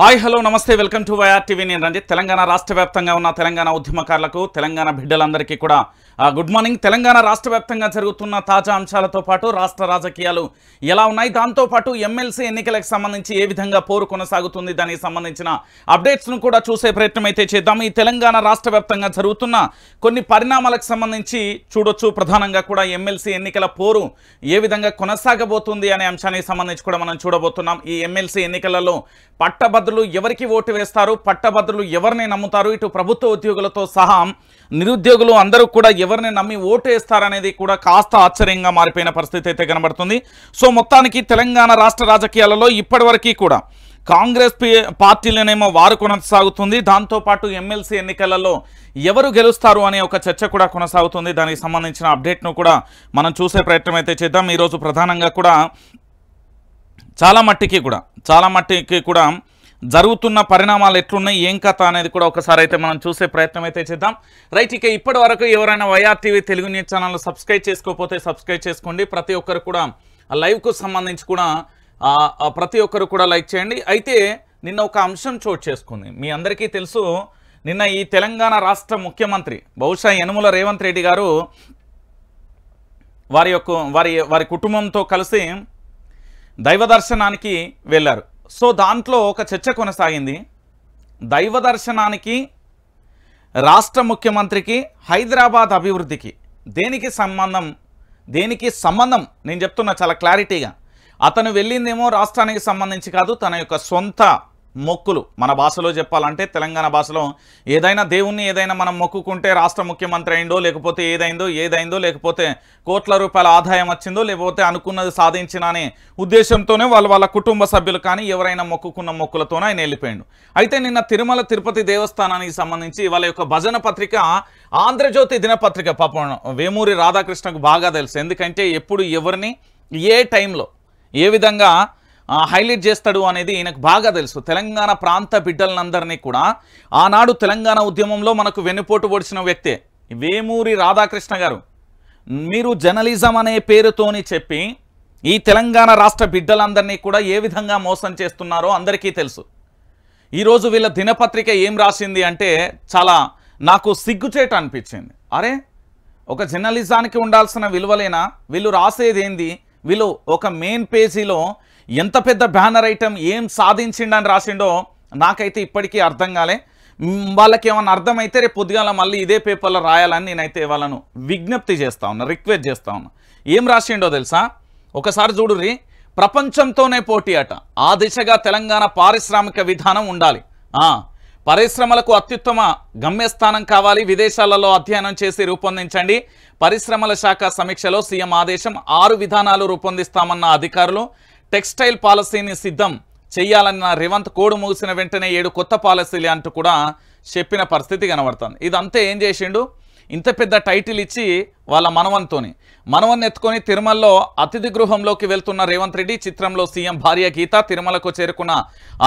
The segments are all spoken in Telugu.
hi hello namaste welcome to YR TV నేను రంజిత్ తెలంగాణ రాష్ట్ర వ్యాప్తంగా ఉన్న తెలంగాణ ఉద్యమకారులకు తెలంగాణ బిడ్డలందరికీ కూడా గుడ్ మార్నింగ్ తెలంగాణ రాష్ట్ర వ్యాప్తంగా జరుగుతున్న తాజా అంశాలతో పాటు రాష్ట్ర రాజకీయాలు ఎలా ఉన్నాయి దాంతోపాటు ఎమ్మెల్సీ ఎన్నికలకు సంబంధించి ఏ విధంగా పోరు కొనసాగుతుంది దానికి సంబంధించిన అప్డేట్స్ను కూడా చూసే ప్రయత్నం అయితే చేద్దాం ఈ తెలంగాణ రాష్ట్ర జరుగుతున్న కొన్ని పరిణామాలకు సంబంధించి చూడొచ్చు ప్రధానంగా కూడా ఎమ్మెల్సీ ఎన్నికల పోరు ఏ విధంగా కొనసాగబోతుంది అనే అంశానికి సంబంధించి కూడా మనం చూడబోతున్నాం ఈ ఎమ్మెల్సీ ఎన్నికలలో పట్టభద్ర పట్టభద్రులు ఎవరికి ఓటు వేస్తారు పట్టభద్రులు ఎవరిని నమ్ముతారు ఇటు ప్రభుత్వ ఉద్యోగులతో సహా నిరుద్యోగులు అందరూ కూడా ఎవరిని నమ్మి ఓటు వేస్తారనేది కూడా కాస్త ఆశ్చర్యంగా మారిపోయిన పరిస్థితి అయితే కనబడుతుంది సో మొత్తానికి తెలంగాణ రాష్ట్ర రాజకీయాలలో ఇప్పటివరకు కూడా కాంగ్రెస్ పార్టీలనేమో వారు కొనసాగుతుంది దాంతోపాటు ఎమ్మెల్సీ ఎన్నికలలో ఎవరు గెలుస్తారు అనే ఒక చర్చ కూడా కొనసాగుతుంది దానికి సంబంధించిన అప్డేట్ను కూడా మనం చూసే ప్రయత్నం అయితే చేద్దాం ఈరోజు ప్రధానంగా కూడా చాలా మట్టికి కూడా చాలా మట్టికి కూడా జరుగుతున్న పరిణామాలు ఎట్లున్నాయి ఏం కథ అనేది కూడా ఒకసారి అయితే మనం చూసే ప్రయత్నం అయితే చేద్దాం రైట్ ఇక ఇప్పటి వరకు ఎవరైనా YR TV Telugu news channel subscribe చేసుకోకపోతే సబ్స్క్రైబ్ చేసుకోండి ప్రతి ఒక్కరు కూడా లైవ్కు సంబంధించి కూడా ప్రతి ఒక్కరు కూడా లైక్ చేయండి అయితే నిన్న ఒక అంశం చోటు చేసుకుంది మీ అందరికీ తెలుసు నిన్న ఈ తెలంగాణ రాష్ట్ర ముఖ్యమంత్రి బహుశా యనుముల రేవంత్ రెడ్డి గారు వారి యొక్క వారి వారి కుటుంబంతో కలిసి దైవ దర్శనానికి వెళ్ళారు సో దాంట్లో ఒక చర్చ కొనసాగింది దైవ దర్శనానికి రాష్ట్ర ముఖ్యమంత్రికి హైదరాబాద్ అభివృద్ధికి దేనికి సంబంధం దేనికి సంబంధం నేను చెప్తున్నా చాలా క్లారిటీగా అతను వెళ్ళిందేమో రాష్ట్రానికి సంబంధించి కాదు తన యొక్క సొంత మొక్కులు మన భాషలో చెప్పాలంటే తెలంగాణ భాషలో ఏదైనా దేవుణ్ణి ఏదైనా మనం మొక్కుకుంటే రాష్ట్ర ముఖ్యమంత్రి అయిందో లేకపోతే ఏదైందో ఏదైందో లేకపోతే కోట్ల రూపాయల ఆదాయం వచ్చిందో లేకపోతే అనుకున్నది సాధించిన అనే ఉద్దేశంతోనే వాళ్ళు వాళ్ళ కుటుంబ సభ్యులు కానీ ఎవరైనా మొక్కుకున్న మొక్కులతోనే ఆయన వెళ్ళిపోయాడు అయితే నిన్న తిరుమల తిరుపతి దేవస్థానానికి సంబంధించి వాళ్ళ యొక్క భజన పత్రిక ఆంధ్రజ్యోతి దినపత్రిక పాపం వేమూరి రాధాకృష్ణకు బాగా తెలుసు ఎందుకంటే ఎప్పుడు ఎవరిని ఏ టైంలో ఏ విధంగా హైలైట్ చేస్తాడు అనేది ఈయనకు బాగా తెలుసు తెలంగాణ ప్రాంత బిడ్డలందరినీ కూడా ఆనాడు తెలంగాణ ఉద్యమంలో మనకు వెన్నుపోటు పొడిచిన వ్యక్తే వేమూరి రాధాకృష్ణ గారు మీరు జర్నలిజం అనే పేరుతోని చెప్పి ఈ తెలంగాణ రాష్ట్ర బిడ్డలందరినీ కూడా ఏ విధంగా మోసం చేస్తున్నారో అందరికీ తెలుసు ఈరోజు వీళ్ళ దినపత్రిక ఏం రాసింది అంటే చాలా నాకు సిగ్గుచేట అనిపించింది అరే ఒక జర్నలిజానికి ఉండాల్సిన విలువలైన వీళ్ళు రాసేదేంది వీళ్ళు ఒక మెయిన్ పేజీలో ఎంత పెద్ద బ్యానర్ ఐటమ్ ఏం సాధించిండని రాసిండో నాకైతే ఇప్పటికీ అర్థం కాలే వాళ్ళకి ఏమైనా అర్థమైతే రేపు పొద్దుగాల మళ్ళీ ఇదే పేపర్లో రాయాలని నేనైతే వాళ్ళను విజ్ఞప్తి చేస్తా ఉన్నా రిక్వెస్ట్ చేస్తా ఉన్నా ఏం రాసిండో తెలుసా ఒకసారి చూడుర్రి ప్రపంచంతోనే పోటీ అట ఆ దిశగా తెలంగాణ పారిశ్రామిక విధానం ఉండాలి పరిశ్రమలకు అత్యుత్తమ గమ్యస్థానం కావాలి విదేశాలలో అధ్యయనం చేసి రూపొందించండి పరిశ్రమల శాఖ సమీక్షలో సీఎం ఆదేశం ఆరు విధానాలు రూపొందిస్తామన్న అధికారులు టెక్స్టైల్ పాలసీని సిద్ధం చేయాలన్న రేవంత్ కోడు ముగిసిన వెంటనే ఏడు కొత్త పాలసీలు అంటూ కూడా చెప్పిన పరిస్థితి కనబడుతుంది ఇదంతా ఏం చేసిండు ఇంత పెద్ద టైటిల్ ఇచ్చి వాళ్ళ మనవన్తోని మనవన్ ఎత్తుకొని తిరుమలలో అతిథి గృహంలోకి వెళ్తున్న రేవంత్ రెడ్డి చిత్రంలో సీఎం భార్య గీత తిరుమలకు చేరుకున్న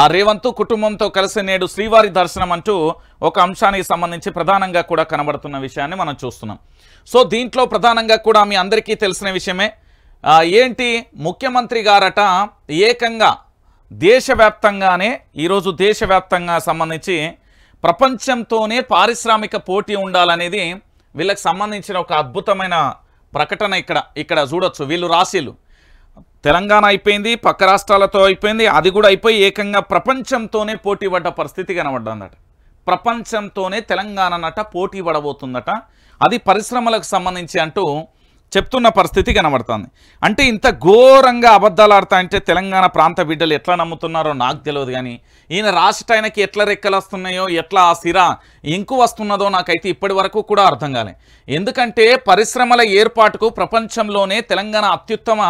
ఆ రేవంత్ కుటుంబంతో కలిసి నేడు శ్రీవారి దర్శనం అంటూ ఒక అంశానికి సంబంధించి ప్రధానంగా కూడా కనబడుతున్న విషయాన్ని మనం చూస్తున్నాం సో దీంట్లో ప్రధానంగా కూడా మీ అందరికీ తెలిసిన విషయమే ఏంటి ముఖ్యమంత్రి గారట ఏకంగా దేశవ్యాప్తంగానే ఈరోజు దేశవ్యాప్తంగా సంబంధించి ప్రపంచంతోనే పారిశ్రామిక పోటీ ఉండాలనేది వీళ్ళకి సంబంధించిన ఒక అద్భుతమైన ప్రకటన ఇక్కడ ఇక్కడ చూడొచ్చు వీళ్ళు రాశీలు తెలంగాణ అయిపోయింది పక్క రాష్ట్రాలతో అయిపోయింది అది కూడా అయిపోయి ఏకంగా ప్రపంచంతోనే పోటీ పడ్డ పరిస్థితి కనబడ్డందట ప్రపంచంతోనే తెలంగాణ నట పోటీ పడబోతుందట అది పరిశ్రమలకు సంబంధించి అంటూ చెప్తున్న పరిస్థితి కనబడుతుంది అంటే ఇంత ఘోరంగా అబద్ధాలు ఆడతాయంటే తెలంగాణ ప్రాంత బిడ్డలు ఎట్లా నమ్ముతున్నారో నాకు తెలియదు కానీ ఈయన రాష్ట్ర ఆయనకి ఎట్లా రెక్కలు వస్తున్నాయో ఎట్లా ఆ సిర ఇంకు వస్తున్నదో నాకైతే ఇప్పటి వరకు కూడా అర్థం కాలే ఎందుకంటే పరిశ్రమల ఏర్పాటుకు ప్రపంచంలోనే తెలంగాణ అత్యుత్తమ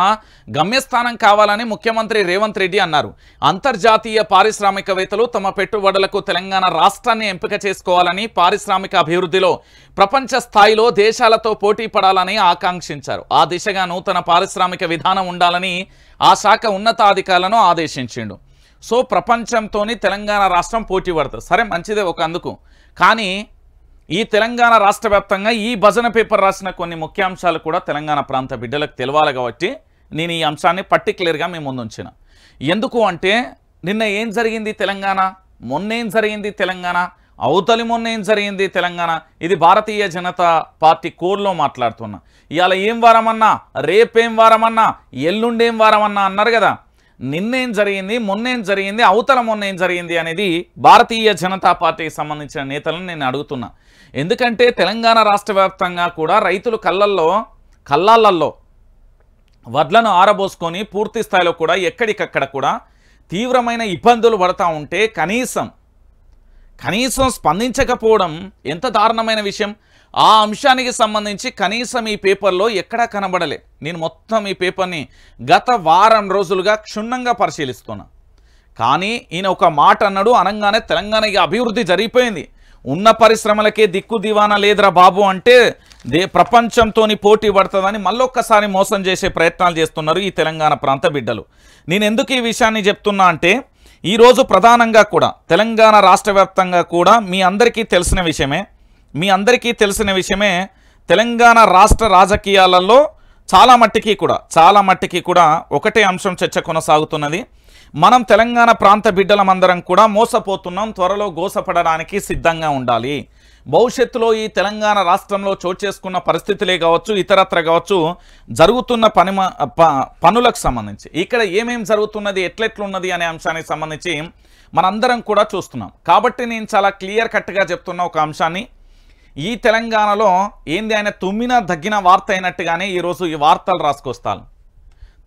గమ్యస్థానం కావాలని ముఖ్యమంత్రి రేవంత్ రెడ్డి అన్నారు అంతర్జాతీయ పారిశ్రామికవేత్తలు తమ పెట్టుబడులకు తెలంగాణ రాష్ట్రాన్ని ఎంపిక చేసుకోవాలని పారిశ్రామిక అభివృద్ధిలో ప్రపంచ స్థాయిలో దేశాలతో పోటీ పడాలని ఆకాంక్ష ఆదేశించారు ఆ దిశగా నూతన పారిశ్రామిక విధానం ఉండాలని ఆ శాఖ ఉన్నతాధికారులను ఆదేశించిండు సో ప్రపంచంతో తెలంగాణ రాష్ట్రం పోటీ పడుతుంది సరే మంచిదే ఒక అందుకు కానీ ఈ తెలంగాణ రాష్ట్ర ఈ భజన పేపర్ రాసిన కొన్ని ముఖ్యాంశాలు కూడా తెలంగాణ ప్రాంత బిడ్డలకు తెలవాలి కాబట్టి నేను ఈ అంశాన్ని పర్టికులర్గా మేము ముందుంచిన ఎందుకు అంటే నిన్న ఏం జరిగింది తెలంగాణ మొన్నేం జరిగింది తెలంగాణ అవతలి మొన్న ఏం జరిగింది తెలంగాణ ఇది భారతీయ జనతా పార్టీ కోర్లో మాట్లాడుతున్నా ఇవాళ ఏం వారమన్నా రేపేం వారమన్నా ఎల్లుండేం వారమన్నా అన్నారు కదా నిన్నేం జరిగింది మొన్నేం జరిగింది అవతల మొన్న ఏం జరిగింది అనేది భారతీయ జనతా పార్టీకి సంబంధించిన నేతలను నేను అడుగుతున్నా ఎందుకంటే తెలంగాణ రాష్ట్ర కూడా రైతులు కళ్ళల్లో కళ్ళాలల్లో వడ్లను ఆరబోసుకొని పూర్తి స్థాయిలో కూడా ఎక్కడికక్కడ కూడా తీవ్రమైన ఇబ్బందులు పడతా ఉంటే కనీసం కనీసం స్పందించకపోవడం ఎంత దారుణమైన విషయం ఆ అంశానికి సంబంధించి కనీసం ఈ పేపర్లో ఎక్కడా కనబడలే నేను మొత్తం ఈ పేపర్ని గత వారం రోజులుగా క్షుణ్ణంగా పరిశీలిస్తున్నా కానీ ఈయన ఒక మాట అన్నాడు అనగానే తెలంగాణకి అభివృద్ధి జరిగిపోయింది ఉన్న పరిశ్రమలకే దిక్కు దివానా లేదురా బాబు అంటే దే ప్రపంచంతో పోటీ పడుతుందని మళ్ళొక్కసారి మోసం చేసే ప్రయత్నాలు చేస్తున్నారు ఈ తెలంగాణ ప్రాంత బిడ్డలు నేను ఎందుకు ఈ విషయాన్ని చెప్తున్నా అంటే ఈరోజు ప్రధానంగా కూడా తెలంగాణ రాష్ట్ర కూడా మీ అందరికీ తెలిసిన విషయమే మీ అందరికీ తెలిసిన విషయమే తెలంగాణ రాష్ట్ర రాజకీయాలలో చాలా మట్టికి కూడా చాలా మట్టికి కూడా ఒకటే అంశం చర్చ కొనసాగుతున్నది మనం తెలంగాణ ప్రాంత బిడ్డలమందరం కూడా మోసపోతున్నాం త్వరలో గోసపడడానికి సిద్ధంగా ఉండాలి భవిష్యత్తులో ఈ తెలంగాణ రాష్ట్రంలో చోటు చేసుకున్న పరిస్థితులే కావచ్చు ఇతరత్ర కావచ్చు జరుగుతున్న పని పనులకు సంబంధించి ఇక్కడ ఏమేమి జరుగుతున్నది ఎట్లెట్లున్నది అనే అంశానికి సంబంధించి మనందరం కూడా చూస్తున్నాం కాబట్టి నేను చాలా క్లియర్ కట్గా చెప్తున్న ఒక అంశాన్ని ఈ తెలంగాణలో ఏంది ఆయన తుమ్మిన దగ్గిన వార్త అయినట్టుగానే ఈరోజు ఈ వార్తలు రాసుకొస్తాను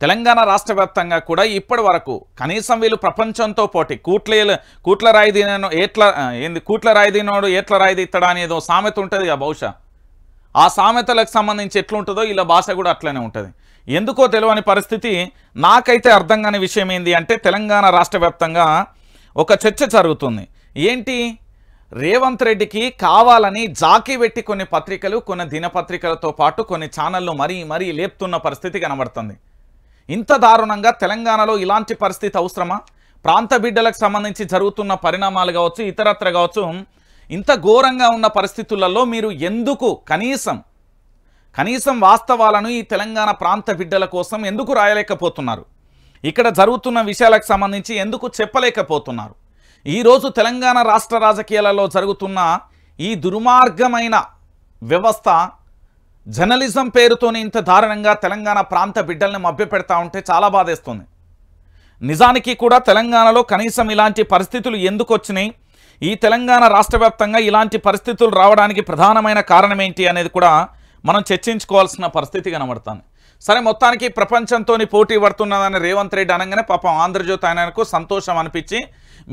తెలంగాణ రాష్ట్ర వ్యాప్తంగా కూడా ఇప్పటి వరకు కనీసం వీళ్ళు ప్రపంచంతో పోటీ కూట్ల కూట్ల రాయిదీనో ఏట్ల ఏంది కూట్ల రాయిదీనోడు ఏట్ల రాయిదీత్తడా అనేదో సామెత ఉంటుంది కదా బహుశా ఆ సామెతలకు సంబంధించి ఎట్లుంటుందో ఇలా భాష కూడా అట్లనే ఉంటుంది ఎందుకో తెలియని పరిస్థితి నాకైతే అర్థం కాని విషయం ఏంది అంటే తెలంగాణ రాష్ట్ర ఒక చర్చ జరుగుతుంది ఏంటి రేవంత్ రెడ్డికి కావాలని జాకీ పెట్టి కొన్ని పత్రికలు కొన్ని దినపత్రికలతో పాటు కొన్ని ఛానళ్ళు మరీ మరీ లేపుతున్న పరిస్థితి కనబడుతుంది ఇంత దారుణంగా తెలంగాణలో ఇలాంటి పరిస్థితి అవసరమా ప్రాంత బిడ్డలకు సంబంధించి జరుగుతున్న పరిణామాలు కావచ్చు ఇతరత్ర కావచ్చు ఇంత ఘోరంగా ఉన్న పరిస్థితులలో మీరు ఎందుకు కనీసం కనీసం వాస్తవాలను ఈ తెలంగాణ ప్రాంత బిడ్డల కోసం ఎందుకు రాయలేకపోతున్నారు ఇక్కడ జరుగుతున్న విషయాలకు సంబంధించి ఎందుకు చెప్పలేకపోతున్నారు ఈరోజు తెలంగాణ రాష్ట్ర రాజకీయాలలో జరుగుతున్న ఈ దుర్మార్గమైన వ్యవస్థ జర్నలిజం పేరుతోనే ఇంత దారుణంగా తెలంగాణ ప్రాంత బిడ్డల్ని మభ్యపెడతా ఉంటే చాలా బాధేస్తుంది నిజానికి కూడా తెలంగాణలో కనీసం ఇలాంటి పరిస్థితులు ఎందుకు వచ్చినాయి ఈ తెలంగాణ రాష్ట్ర ఇలాంటి పరిస్థితులు రావడానికి ప్రధానమైన కారణం ఏంటి అనేది కూడా మనం చర్చించుకోవాల్సిన పరిస్థితి కనబడుతుంది సరే మొత్తానికి ప్రపంచంతో పోటీ పడుతున్నదని రేవంత్ రెడ్డి అనగానే పాపం ఆంధ్రజ్యోతి ఆయనకు సంతోషం అనిపించి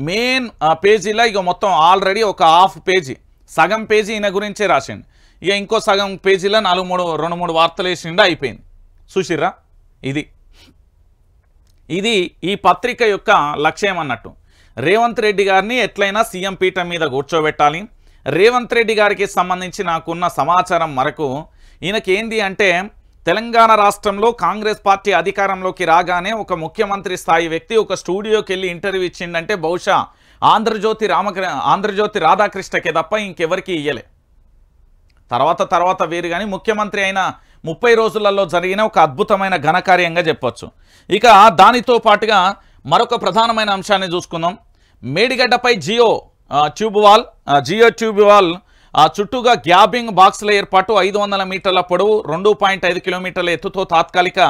మెయిన్ పేజీలో ఇక మొత్తం ఆల్రెడీ ఒక హాఫ్ పేజీ సగం పేజీ ఈయన గురించే రాసింది ఇక ఇంకో సగం పేజీలో నాలుగు మూడు రెండు మూడు వార్తలు వేసిండా అయిపోయింది చూసిర్రా ఇది ఇది ఈ పత్రిక యొక్క లక్ష్యం అన్నట్టు రేవంత్ రెడ్డి గారిని ఎట్లయినా సీఎం పీఠం మీద కూర్చోబెట్టాలి రేవంత్ రెడ్డి గారికి సంబంధించి నాకున్న సమాచారం మరకు ఈయనకేంది అంటే తెలంగాణ రాష్ట్రంలో కాంగ్రెస్ పార్టీ అధికారంలోకి రాగానే ఒక ముఖ్యమంత్రి స్థాయి వ్యక్తి ఒక స్టూడియోకి వెళ్ళి ఇంటర్వ్యూ ఇచ్చిండంటే బహుశా ఆంధ్రజ్యోతి రామకృ ఆంధ్రజ్యోతి రాధాకృష్ణకే తప్ప ఇంకెవరికి ఇయ్యలే తర్వాత తర్వాత వేరు కానీ ముఖ్యమంత్రి అయిన ముప్పై రోజులలో జరిగిన ఒక అద్భుతమైన ఘనకార్యంగా చెప్పొచ్చు ఇక దానితో పాటుగా మరొక ప్రధానమైన అంశాన్ని చూసుకుందాం మేడిగడ్డపై geo tube wall geo tube wall చుట్టూగా గ్యాబింగ్ బాక్స్ల ఏర్పాటు ఐదు వందల మీటర్ల పొడవు రెండు పాయింట్ ఐదు కిలోమీటర్ల ఎత్తుతో తాత్కాలిక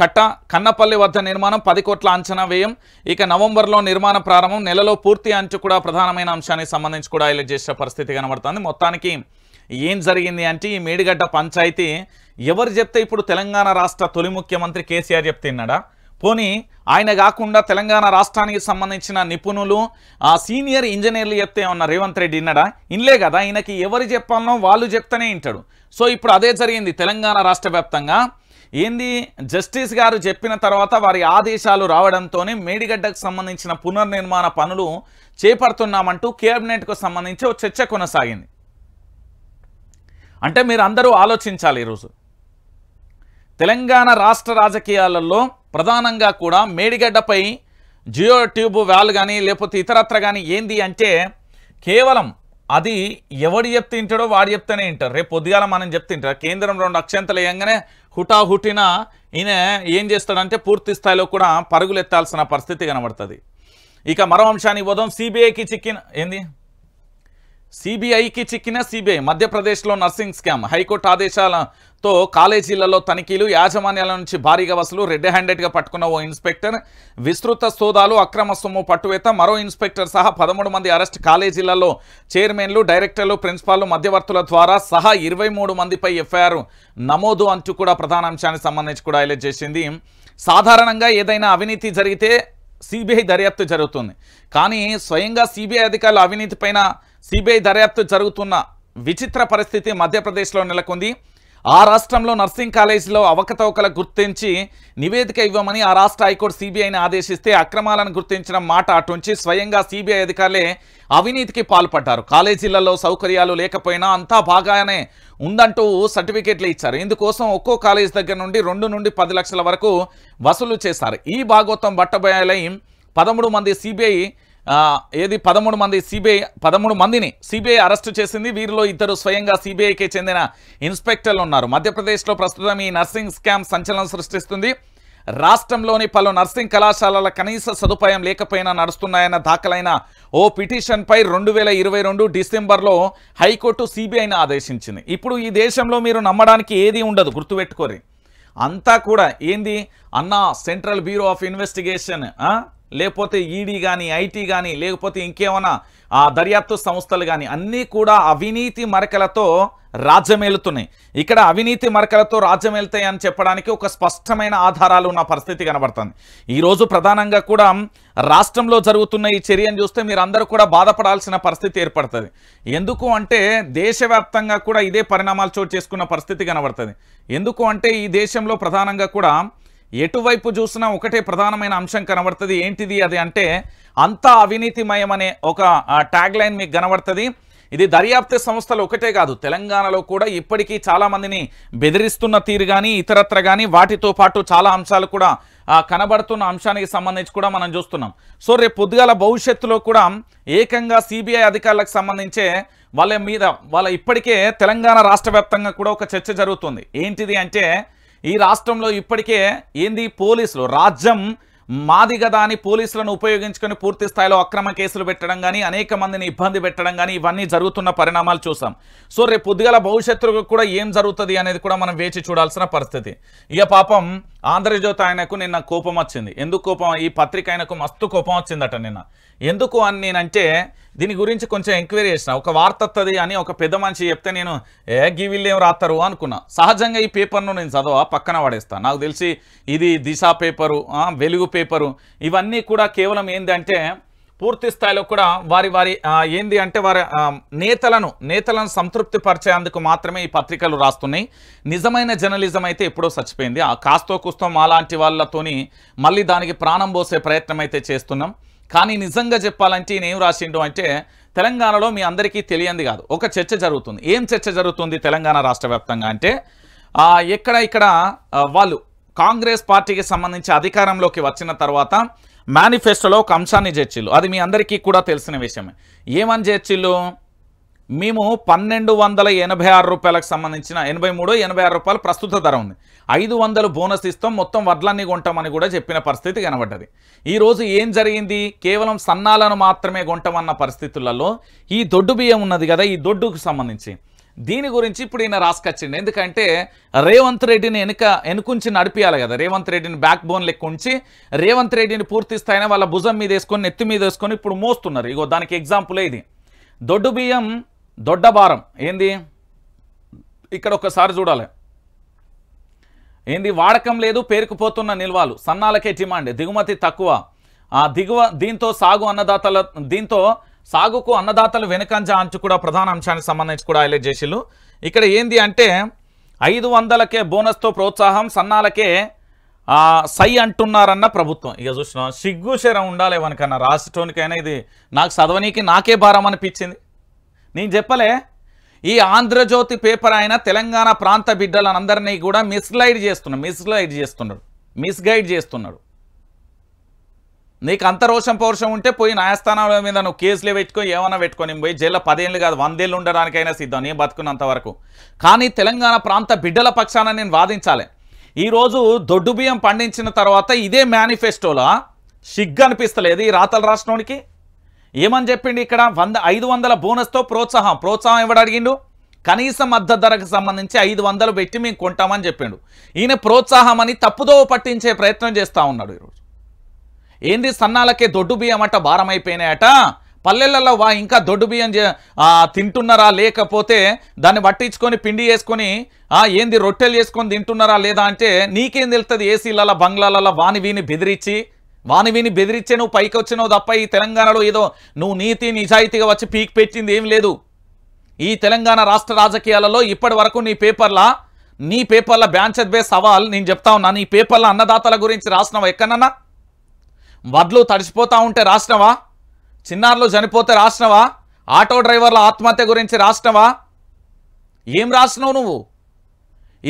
కట్ట కన్నపల్లి వద్ద నిర్మాణం పది కోట్ల అంచనా వ్యయం ఇక నవంబర్లో నిర్మాణ ప్రారంభం నెలలో పూర్తి అంచు కూడా ప్రధానమైన అంశానికి సంబంధించి కూడా హైలైట్ చేసే పరిస్థితి కనబడుతుంది మొత్తానికి ఏం జరిగింది అంటే ఈ మేడిగడ్డ పంచాయతీ ఎవరు చెప్తే ఇప్పుడు తెలంగాణ రాష్ట్ర తొలి ముఖ్యమంత్రి కేసీఆర్ చెప్తున్నాడా పోనీ ఆయన కాకుండా తెలంగాణ రాష్ట్రానికి సంబంధించిన నిపుణులు ఆ సీనియర్ ఇంజనీర్లు చెప్తే ఉన్న రేవంత్ రెడ్డి విన్నాడా ఇన్లే కదా ఈయనకి ఎవరు చెప్పాలనో వాళ్ళు చెప్తూనే ఉంటాడు సో ఇప్పుడు అదే జరిగింది తెలంగాణ రాష్ట్ర ఏంది జస్టిస్ గారు చెప్పిన తర్వాత వారి ఆదేశాలు రావడంతోనే మేడిగడ్డకు సంబంధించిన పునర్నిర్మాణ పనులు చేపడుతున్నామంటూ కేబినెట్కు సంబంధించి చర్చ కొనసాగింది అంటే మీరు అందరూ ఆలోచించాలి ఈరోజు తెలంగాణ రాష్ట్ర రాజకీయాలలో ప్రధానంగా కూడా మేడిగడ్డపై జియో ట్యూబ్ వ్యాల్ కానీ లేకపోతే ఇతరత్ర కానీ ఏంది అంటే కేవలం అది ఎవడు చెప్తే తింటాడో వాడు చెప్తేనే ఉంటారు రేపు పొద్దుగాల మనం చెప్తుంటారు కేంద్రం రెండు అక్షంతలు వేయంగానే హుటా హుటిన ఈయన ఏం చేస్తాడంటే పూర్తి స్థాయిలో కూడా పరుగులెత్తాల్సిన పరిస్థితి కనబడుతుంది ఇక మరో అంశాన్ని పోదాం సిబిఐకి చిక్కిన ఏంది సిబిఐకి చిక్కిన సిబిఐ మధ్యప్రదేశ్లో నర్సింగ్ స్కామ్ హైకోర్టు ఆదేశాలతో కాలేజీలలో తనిఖీలు యాజమాన్యాల నుంచి భారీగా వసూలు రెడ్ హ్యాండెడ్గా పట్టుకున్న ఓ ఇన్స్పెక్టర్ విస్తృత సోదాలు అక్రమ సొమ్ము పట్టువేత మరో ఇన్స్పెక్టర్ సహా పదమూడు మంది అరెస్ట్ కాలేజీలలో చైర్మన్లు డైరెక్టర్లు ప్రిన్సిపాల్లు మధ్యవర్తుల ద్వారా సహా ఇరవై మందిపై ఎఫ్ఐఆర్ నమోదు అంటూ కూడా ప్రధాన అంశానికి సంబంధించి కూడా హైలైట్ చేసింది సాధారణంగా ఏదైనా అవినీతి జరిగితే సిబిఐ దర్యాప్తు జరుగుతుంది కానీ స్వయంగా సిబిఐ అధికారులు అవినీతి పైన సిబిఐ దర్యాప్తు జరుగుతున్న విచిత్ర పరిస్థితి మధ్యప్రదేశ్లో నెలకొంది ఆ రాష్ట్రంలో నర్సింగ్ కాలేజీలో అవకతవకల గుర్తించి నివేదిక ఇవ్వమని ఆ రాష్ట్ర హైకోర్టు సిబిఐని ఆదేశిస్తే అక్రమాలను గుర్తించిన మాట అటుంచి స్వయంగా సిబిఐ అధికారులే అవినీతికి పాల్పడ్డారు కాలేజీలలో సౌకర్యాలు లేకపోయినా అంతా బాగానే ఉందంటూ సర్టిఫికేట్లు ఇచ్చారు ఇందుకోసం ఒక్కో కాలేజ్ దగ్గర నుండి రెండు నుండి పది లక్షల వరకు వసూలు చేశారు ఈ భాగోత్వం బట్టబయాలై పదమూడు మంది సిబిఐ ఏది పదమూడు మంది సిబిఐ పదమూడు మందిని సిబిఐ అరెస్టు చేసింది వీరిలో ఇద్దరు స్వయంగా సిబిఐకి చెందిన ఇన్స్పెక్టర్లు ఉన్నారు మధ్యప్రదేశ్లో ప్రస్తుతం ఈ నర్సింగ్ స్కామ్ సంచలనం సృష్టిస్తుంది రాష్ట్రంలోని పలు నర్సింగ్ కళాశాలల కనీస సదుపాయం లేకపోయినా నడుస్తున్నాయన్న దాఖలైన ఓ పిటిషన్పై రెండు వేల ఇరవై రెండు డిసెంబర్లో హైకోర్టు సిబిఐని ఆదేశించింది ఇప్పుడు ఈ దేశంలో మీరు నమ్మడానికి ఏది ఉండదు గుర్తుపెట్టుకోరి అంతా కూడా ఏంది అన్నా సెంట్రల్ బ్యూరో ఆఫ్ ఇన్వెస్టిగేషన్ లేకపోతే ఈడీ కానీ ఐటీ కానీ లేకపోతే ఇంకేమైనా ఆ దర్యాప్తు సంస్థలు కానీ అన్నీ కూడా అవినీతి మరకలతో రాజ్యమేలుతున్నాయి ఇక్కడ అవినీతి మరకలతో రాజ్యమేలుతాయని అని చెప్పడానికి ఒక స్పష్టమైన ఆధారాలు ఉన్న పరిస్థితి కనబడుతుంది ఈరోజు ప్రధానంగా కూడా రాష్ట్రంలో జరుగుతున్న ఈ చర్యను చూస్తే మీరందరూ కూడా బాధపడాల్సిన పరిస్థితి ఏర్పడుతుంది ఎందుకు అంటే దేశవ్యాప్తంగా కూడా ఇదే పరిణామాలు చోటు చేసుకున్న పరిస్థితి కనబడుతుంది ఎందుకు అంటే ఈ దేశంలో ప్రధానంగా కూడా ఎటువైపు చూసినా ఒకటే ప్రధానమైన అంశం కనబడుతుంది ఏంటిది అది అంటే అంతా అవినీతిమయం అనే ఒక ట్యాగ్ లైన్ మీకు కనబడుతుంది ఇది దర్యాప్తు సంస్థలు ఒకటే కాదు తెలంగాణలో కూడా ఇప్పటికీ చాలామందిని బెదిరిస్తున్న తీరు కానీ ఇతరత్ర కానీ వాటితో పాటు చాలా అంశాలు కూడా కనబడుతున్న అంశానికి సంబంధించి కూడా మనం చూస్తున్నాం సో రేపు పొద్దుగాల భవిష్యత్తులో కూడా ఏకంగా సిబిఐ అధికారులకు సంబంధించే వాళ్ళ మీద వాళ్ళ ఇప్పటికే తెలంగాణ రాష్ట్ర కూడా ఒక చర్చ జరుగుతుంది ఏంటిది అంటే ఈ రాష్ట్రంలో ఇప్పటికే ఏంది పోలీసులు రాజ్యం మాది కదా అని పోలీసులను ఉపయోగించుకొని పూర్తి స్థాయిలో అక్రమ కేసులు పెట్టడం కానీ అనేక మందిని ఇబ్బంది పెట్టడం కానీ ఇవన్నీ జరుగుతున్న పరిణామాలు చూసాం సో రేపు పొద్దుగల భవిష్యత్తుకు కూడా ఏం జరుగుతుంది అనేది కూడా మనం వేచి చూడాల్సిన పరిస్థితి ఇక పాపం ఆంధ్రజ్యోతి ఆయనకు నిన్న కోపం వచ్చింది ఎందుకు కోపం ఈ పత్రిక ఆయనకు మస్తు కోపం వచ్చిందట నిన్న ఎందుకు అని నేనంటే దీని గురించి కొంచెం ఎంక్వైరీ చేసిన ఒక వార్త వస్తుంది అని ఒక పెద్ద మనిషి చెప్తే నేను ఏ ఏం రాస్తారు అనుకున్నా సహజంగా ఈ పేపర్ను నేను చదవా పక్కన పడేస్తాను నాకు తెలిసి ఇది దిశ పేపరు వెలుగు పేపరు ఇవన్నీ కూడా కేవలం ఏంటంటే పూర్తి స్థాయిలో కూడా వారి వారి ఏంది అంటే వారి నేతలను నేతలను సంతృప్తి పరిచేందుకు మాత్రమే ఈ పత్రికలు రాస్తున్నాయి నిజమైన జర్నలిజం అయితే ఎప్పుడో చచ్చిపోయింది ఆ కాస్తో కుస్తో మాలాంటి వాళ్ళతోని మళ్ళీ దానికి ప్రాణం పోసే ప్రయత్నం అయితే చేస్తున్నాం కానీ నిజంగా చెప్పాలంటే నేను ఏం రాసిండు అంటే తెలంగాణలో మీ అందరికీ తెలియంది కాదు ఒక చర్చ జరుగుతుంది ఏం చర్చ జరుగుతుంది తెలంగాణ రాష్ట్ర అంటే ఎక్కడ ఇక్కడ వాళ్ళు కాంగ్రెస్ పార్టీకి సంబంధించి అధికారంలోకి వచ్చిన తర్వాత మేనిఫెస్టోలో ఒక అంశాన్ని చేర్చిల్లు అది మీ అందరికీ కూడా తెలిసిన విషయమే ఏమని చేర్చిల్లు మేము పన్నెండు వందల ఎనభై ఆరు రూపాయలకు సంబంధించిన ఎనభై మూడు ఎనభై ఆరు రూపాయలు ప్రస్తుత ధర ఉంది ఐదు వందలు బోనస్ ఇస్తాం మొత్తం వడ్లన్నీ కొంటామని కూడా చెప్పిన పరిస్థితి కనబడ్డది ఈరోజు ఏం జరిగింది కేవలం సన్నాలను మాత్రమే కొంటామన్న పరిస్థితులలో ఈ దొడ్డు బియ్యం ఉన్నది కదా ఈ దొడ్డుకు సంబంధించి దీని గురించి ఇప్పుడు ఈయన రాసుకొచ్చింది ఎందుకంటే రేవంత్ రెడ్డిని వెనుక వెనుకుంచి నడిపియాలి కదా రేవంత్ రెడ్డిని బ్యాక్ బోన్ లెక్క ఉంచి రేవంత్ రెడ్డిని పూర్తిస్థాయిన వాళ్ళ భుజం మీద వేసుకొని నెత్తి మీద వేసుకొని ఇప్పుడు మోస్తున్నారు ఇగో దానికి ఎగ్జాంపులే ఇది దొడ్డు బియ్యం దొడ్డ భారం ఏంది ఇక్కడ ఒకసారి చూడాలి ఏంది వాడకం లేదు పేరుకుపోతున్న నిల్వలు సన్నాలకే డిమాండ్ దిగుమతి తక్కువ ఆ దిగువ దీంతో సాగు అన్నదాతల దీంతో సాగుకు అన్నదాతలు వెనుకంజ అంచు కూడా ప్రధాన అంశానికి సంబంధించి కూడా హైలైట్ చేసిళ్ళు ఇక్కడ ఏంది అంటే ఐదు వందలకే బోనస్తో ప్రోత్సాహం సన్నాలకే సై అంటున్నారన్న ప్రభుత్వం ఇక చూసిన సిగ్గు శరం ఉండాలి ఎవరికన్నా రాష్ట్రానికైనా ఇది నాకు చదవనీకి నాకే భారం అనిపించింది నేను చెప్పలే ఈ ఆంధ్రజ్యోతి పేపర్ ఆయన తెలంగాణ ప్రాంత బిడ్డలందరినీ కూడా మిస్లైడ్ చేస్తున్నాడు మిస్లైడ్ చేస్తున్నాడు మిస్గైడ్ చేస్తున్నాడు నీకు అంత రోషం పౌరుషం ఉంటే పోయి న్యాయస్థానాల మీద నువ్వు కేసులే పెట్టుకో ఏమైనా పెట్టుకొని పోయి జైల్లో పదేళ్ళు కాదు వందేళ్ళు ఉండడానికైనా సిద్ధం నేను బతుకున్నంత వరకు కానీ తెలంగాణ ప్రాంత బిడ్డల పక్షాన నేను వాదించాలి ఈరోజు దొడ్డు బియ్యం పండించిన తర్వాత ఇదే మేనిఫెస్టోలో సిగ్గు అనిపిస్తలేదు ఈ రాతల రాష్ట్రానికి ఏమని చెప్పిండు ఇక్కడ వంద ఐదు వందల బోనస్తో ప్రోత్సాహం ప్రోత్సాహం ఎవడు అడిగిండు కనీస మద్దతు ధరకు సంబంధించి ఐదు వందలు పెట్టి మేము కొంటామని చెప్పిండు ఈయన ప్రోత్సాహం అని తప్పుదో పట్టించే ప్రయత్నం చేస్తూ ఉన్నాడు ఈరోజు ఏంది సన్నాలకే దొడ్డు బియ్యం అట భారమైపోయినాయట పల్లెలలో వా ఇంకా దొడ్డు బియ్యం తింటున్నారా లేకపోతే దాన్ని పట్టించుకొని పిండి వేసుకొని ఏంది రొట్టెలు చేసుకొని తింటున్నారా లేదా అంటే నీకేం తెలుస్తుంది ఏసీలలో బంగ్లాలలో వాని వీని బెదిరించి వాని విని బెదిరించే నువ్వు పైకి వచ్చినావు తప్ప ఈ తెలంగాణలో ఏదో నువ్వు నీతి నిజాయితీగా వచ్చి పీక్ పెట్టింది ఏం లేదు ఈ తెలంగాణ రాష్ట్ర రాజకీయాలలో ఇప్పటి వరకు నీ పేపర్ల నీ పేపర్ల బ్యాంచెత్ బే సవాల్ నేను చెప్తా ఉన్నా నీ పేపర్ల అన్నదాతల గురించి రాసినవా ఎక్కడన్నా వడ్లు తడిసిపోతా ఉంటే రాసినవా చిన్నారులు చనిపోతే రాసినవా ఆటో డ్రైవర్ల ఆత్మహత్య గురించి రాసినవా ఏం రాసినావు నువ్వు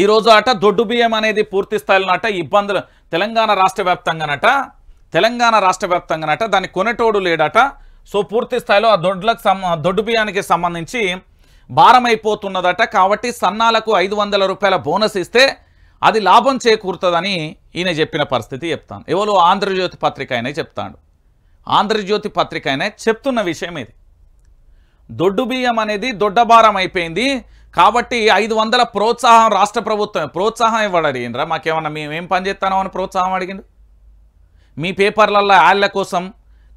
ఈరోజు అట దొడ్డు బియ్యం అనేది పూర్తి అట ఇబ్బందులు తెలంగాణ రాష్ట్ర వ్యాప్తంగానట తెలంగాణ రాష్ట్ర వ్యాప్తంగానట దాన్ని కొనేటోడు లేడట సో పూర్తి స్థాయిలో ఆ దొడ్లకు దొడ్డు బియ్యానికి సంబంధించి భారమైపోతున్నదట కాబట్టి సన్నాలకు ఐదు వందల రూపాయల బోనస్ ఇస్తే అది లాభం చేకూరుతుందని ఈయన చెప్పిన పరిస్థితి చెప్తాను ఎవరో ఆంధ్రజ్యోతి పత్రిక అయినా చెప్తాడు ఆంధ్రజ్యోతి పత్రిక అయినా చెప్తున్న విషయం ఇది దొడ్డు బియ్యం అనేది దొడ్డ భారం అయిపోయింది కాబట్టి ఐదు వందల ప్రోత్సాహం రాష్ట్ర ప్రభుత్వం ప్రోత్సాహం ఇవ్వడారు మాకేమన్నా మేము ఏం పని చేస్తానో అని ప్రోత్సాహం అడిగిండు మీ పేపర్లల్లో ఆళ్ళ కోసం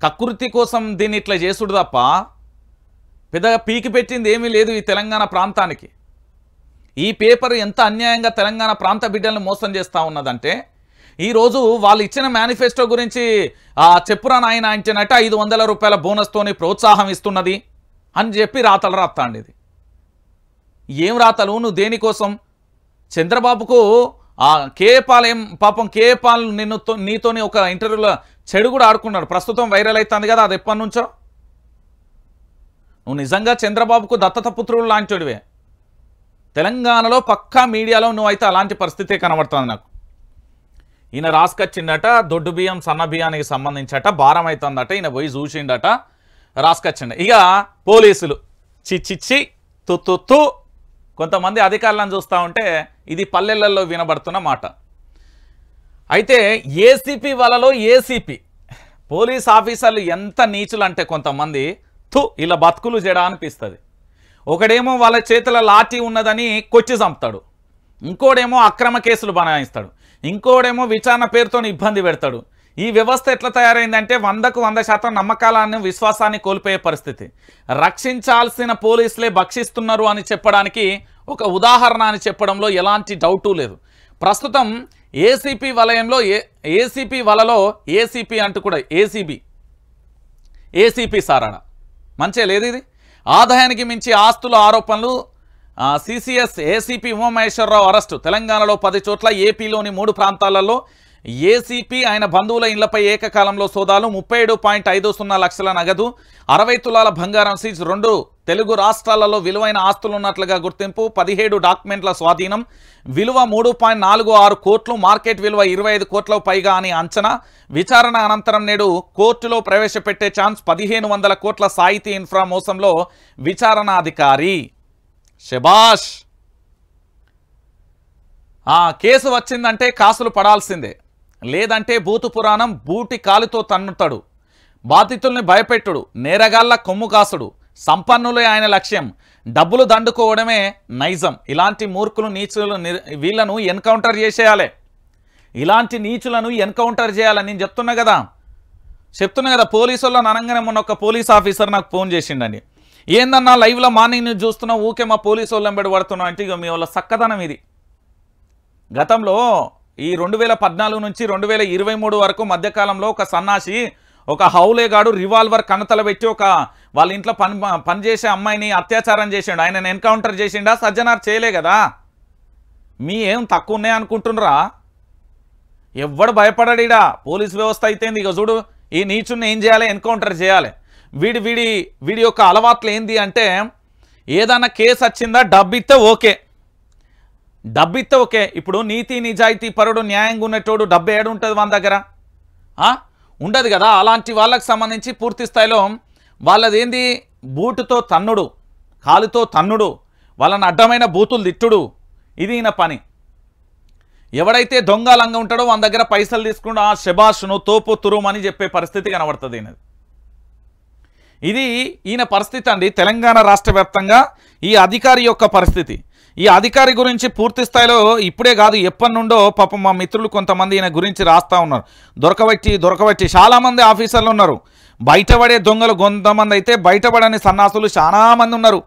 కకృతి కోసం దీన్ని ఇట్లా చేసుడు తప్ప పెద్దగా పీకి పెట్టింది ఏమీ లేదు ఈ తెలంగాణ ప్రాంతానికి ఈ పేపర్ ఎంత అన్యాయంగా తెలంగాణ ప్రాంత బిడ్డలను మోసం చేస్తూ ఉన్నదంటే ఈరోజు వాళ్ళు ఇచ్చిన మేనిఫెస్టో గురించి చెప్పురా నాయన అంటేనట ఐదు వందల రూపాయల బోనస్తోని ప్రోత్సాహం ఇస్తున్నది అని చెప్పి రాతలు రాస్తాండి ఇది ఏం రాతలు నువ్వు దేనికోసం చంద్రబాబుకు ఆ కేపాల్ ఏం పాపం కేపాల్ నిన్ను నీతోని ఒక ఇంటర్వ్యూలో చెడు కూడా ఆడుకున్నాడు ప్రస్తుతం వైరల్ అవుతుంది కదా అది ఎప్పటి నుంచో నువ్వు నిజంగా చంద్రబాబుకు దత్తత పుత్రులు లాంటివే తెలంగాణలో పక్కా మీడియాలో నువ్వైతే అలాంటి పరిస్థితే కనబడుతుంది నాకు ఈయన రాసుకొచ్చిండట దొడ్డు బియ్యం సన్న బియ్యానికి సంబంధించట భారం అవుతుందట ఈయన పోయి చూసిండట రాసుకొచ్చిండ ఇక పోలీసులు చిచ్చిచ్చి తుత్తు తు కొంతమంది అధికారులను చూస్తూ ఉంటే ఇది పల్లెలలో వినబడుతున్న మాట అయితే ఏసీపీ వాళ్ళలో ఏసీపీ పోలీస్ ఆఫీసర్లు ఎంత నీచులు అంటే కొంతమంది థు ఇలా బతుకులు జడ అనిపిస్తుంది ఒకడేమో వాళ్ళ చేతుల లాఠీ ఉన్నదని కొచ్చి చంపుతాడు ఇంకోడేమో అక్రమ కేసులు బనాయిస్తాడు ఇంకోడేమో విచారణ పేరుతో ఇబ్బంది పెడతాడు ఈ వ్యవస్థ ఎట్లా తయారైందంటే వందకు వంద శాతం నమ్మకాలను విశ్వాసాన్ని కోల్పోయే పరిస్థితి రక్షించాల్సిన పోలీసులే భక్షిస్తున్నారు అని చెప్పడానికి ఒక ఉదాహరణ అని చెప్పడంలో ఎలాంటి డౌటు లేదు ప్రస్తుతం ఏసీపీ వలయంలో ఏసీపీ వలలో ఏసీపీ అంటూ కూడా ఏసీబీ ఏసీపీ సారణ మంచే లేదు ఇది ఆదాయానికి మించి ఆస్తుల ఆరోపణలు సిసిఎస్ ఏసీపీ ఉమామహేశ్వరరావు అరెస్టు తెలంగాణలో పది చోట్ల ఏపీలోని మూడు ప్రాంతాలలో ఏసీపీ ఆయన బంధువుల ఇళ్లపై ఏకకాలంలో సోదాలు ముప్పై లక్షల నగదు అరవై తులాల బంగారం సీజ్ రెండు తెలుగు రాష్ట్రాలలో విలువైన ఆస్తులున్నట్లుగా గుర్తింపు పదిహేడు డాక్యుమెంట్ల స్వాధీనం విలువ మూడు పాయింట్ నాలుగు ఆరు కోట్లు మార్కెట్ విలువ ఇరవై ఐదు కోట్ల పైగా అని అంచనా విచారణ అనంతరం నేడు కోర్టులో ప్రవేశపెట్టే ఛాన్స్ పదిహేను వందల కోట్ల సాహితీ ఇన్ఫ్రా మోసంలో విచారణాధికారి శబాష్ కేసు వచ్చిందంటే కాసులు పడాల్సిందే లేదంటే భూతు పురాణం బూటి కాలుతో తన్నుతాడు బాధితుల్ని భయపెట్టుడు నేరగాళ్ల కొమ్ము కాసుడు సంపన్నులే ఆయన లక్ష్యం డబ్బులు దండుకోవడమే నైజం ఇలాంటి మూర్ఖులు నీచులు వీళ్ళను ఎన్కౌంటర్ చేసేయాలి ఇలాంటి నీచులను ఎన్కౌంటర్ చేయాలని నేను చెప్తున్నా కదా చెప్తున్నా కదా పోలీసు వాళ్ళని అనగానే మొన్న ఒక పోలీస్ ఆఫీసర్ నాకు ఫోన్ చేసిండండి ఏందన్నా లైవ్లో మార్నింగ్ న్యూస్ చూస్తున్నావు ఊకే మా పోలీసు వెంబడి పడుతున్నావు అంటే ఇక మీ వాళ్ళ సక్కదనం ఇది గతంలో ఈ రెండు వేల పద్నాలుగు నుంచి రెండు వేల ఇరవై మూడు వరకు మధ్యకాలంలో ఒక సన్నాసి ఒక హౌలేగాడు రివాల్వర్ కనతల పెట్టి ఒక వాళ్ళ ఇంట్లో పని పనిచేసే అమ్మాయిని అత్యాచారం చేసిండు ఆయన ఎన్కౌంటర్ చేసిండా సజ్జనార్ చేయలే కదా మీ ఏం తక్కువ ఉన్నాయి అనుకుంటున్నారా ఎవ్వడు భయపడడా పోలీస్ వ్యవస్థ అయితేంది ఇక చూడు ఈ నీచుని ఏం చేయాలి ఎన్కౌంటర్ చేయాలి వీడి వీడి వీడి యొక్క అలవాట్లు ఏంది అంటే ఏదైనా కేసు వచ్చిందా డబ్బు ఇస్తే ఓకే డబ్బిస్తే ఓకే ఇప్పుడు నీతి నిజాయితీ పరుడు న్యాయంగా ఉన్నటోడు డబ్బు ఉంటుంది మన దగ్గర ఉండదు కదా అలాంటి వాళ్ళకు సంబంధించి పూర్తి స్థాయిలో వాళ్ళదేంది బూటుతో తన్నుడు కాలుతో తన్నుడు వాళ్ళని అడ్డమైన బూతులు తిట్టుడు ఇది ఈయన పని ఎవడైతే దొంగ లంగ ఉంటాడో వాళ్ళ దగ్గర పైసలు తీసుకుంటూ ఆ శబాషును తోపు తురుమని చెప్పే పరిస్థితి కనబడుతుంది ఈయనది ఇది ఈయన పరిస్థితి అండి తెలంగాణ రాష్ట్ర ఈ అధికారి యొక్క పరిస్థితి ఈ అధికారి గురించి పూర్తి స్థాయిలో ఇప్పుడే కాదు ఎప్పటి నుండో పాపం మా మిత్రులు కొంతమంది ఈయన గురించి రాస్తూ ఉన్నారు దొరకబట్టి దొరకబట్టి చాలామంది ఆఫీసర్లు ఉన్నారు బయటపడే దొంగలు కొంతమంది అయితే బయటపడని సన్నాసులు చాలామంది ఉన్నారు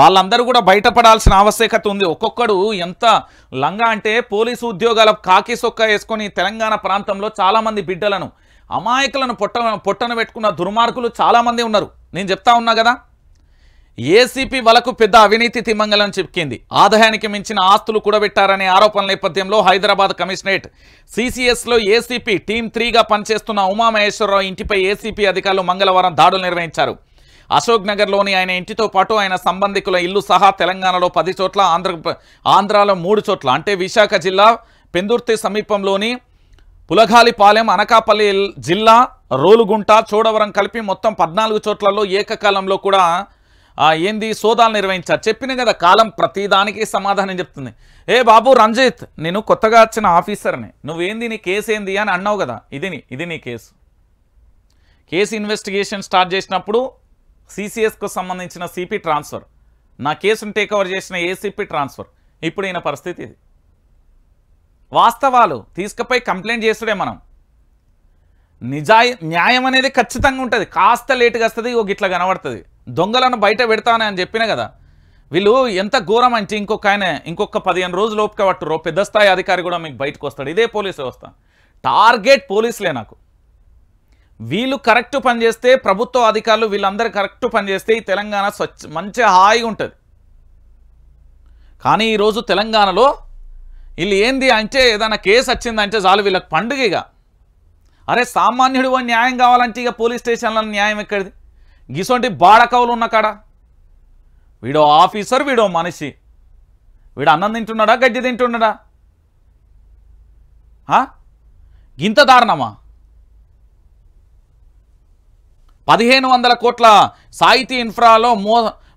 వాళ్ళందరూ కూడా బయటపడాల్సిన ఆవశ్యకత ఉంది ఒక్కొక్కడు ఎంత లంగా అంటే పోలీసు ఉద్యోగాల కాకి సొక్క వేసుకొని తెలంగాణ ప్రాంతంలో చాలామంది బిడ్డలను అమాయకులను పొట్ట పొట్టను పెట్టుకున్న దుర్మార్గులు చాలామంది ఉన్నారు నేను చెప్తా ఉన్నా కదా ఏసీపీ వలకు పెద్ద అవినీతి తిమ్మంగళం చెప్పింది ఆదాయానికి మించిన ఆస్తులు కూడబెట్టారనే ఆరోపణల నేపథ్యంలో హైదరాబాద్ కమిషనరేట్ సీసీఎస్లో ఏసీపీ టీం త్రీగా పనిచేస్తున్న ఉమామహేశ్వరరావు ఇంటిపై ఏసీపీ అధికారులు మంగళవారం దాడులు నిర్వహించారు అశోక్ నగర్లోని ఆయన ఇంటితో పాటు ఆయన సంబంధికుల ఇల్లు సహా తెలంగాణలో పది చోట్ల ఆంధ్ర ఆంధ్రాలో మూడు చోట్ల అంటే విశాఖ జిల్లా పెందుర్తి సమీపంలోని పులగాలిపాలెం అనకాపల్లి జిల్లా రోలుగుంట చోడవరం కలిపి మొత్తం పద్నాలుగు చోట్లలో ఏకకాలంలో కూడా ఏంది సోదాలు నిర్వహించారు చెప్పిన కదా కాలం ప్రతిదానికి సమాధానం చెప్తుంది ఏ బాబు రంజిత్ నేను కొత్తగా వచ్చిన ఆఫీసర్ని నువ్వేంది నీ కేసు ఏంది అని అన్నావు కదా ఇది నీ ఇది నీ కేసు కేసు ఇన్వెస్టిగేషన్ స్టార్ట్ చేసినప్పుడు సిసిఎస్కు సంబంధించిన సిపి ట్రాన్స్ఫర్ నా కేసును టేక్ ఓవర్ చేసిన ఏసీపీ ట్రాన్స్ఫర్ ఇప్పుడు ఈయన పరిస్థితి ఇది వాస్తవాలు తీసుకపోయి కంప్లైంట్ చేస్తుడే మనం నిజాయి న్యాయం అనేది ఖచ్చితంగా ఉంటుంది కాస్త లేటుగా వస్తుంది ఒక ఇట్లా కనబడుతుంది దొంగలను బయట పెడతానని చెప్పిన కదా వీళ్ళు ఎంత ఘోరం అంటే ఇంకొక ఆయన ఇంకొక పదిహేను రోజులు కాబట్టి పట్టురో పెద్ద స్థాయి అధికారి కూడా మీకు బయటకు వస్తాడు ఇదే పోలీస్ వ్యవస్థ టార్గెట్ పోలీసులే నాకు వీళ్ళు కరెక్ట్ పనిచేస్తే ప్రభుత్వ అధికారులు వీళ్ళందరూ కరెక్ట్ పనిచేస్తే ఈ తెలంగాణ స్వచ్ఛ మంచి హాయిగా ఉంటుంది కానీ ఈరోజు తెలంగాణలో వీళ్ళు ఏంది అంటే ఏదైనా కేసు వచ్చిందంటే చాలు వీళ్ళకి పండుగ అరే సామాన్యుడు న్యాయం కావాలంటే ఇక పోలీస్ స్టేషన్లో న్యాయం ఎక్కడిది గిసొంటి బాడకవులు ఉన్న కాడ వీడో ఆఫీసర్ వీడో మనిషి వీడు అన్నం తింటున్నాడా గడ్డి తింటున్నాడా ఇంత దారుణమా పదిహేను వందల కోట్ల సాహితీ ఇన్ఫ్రాలో మో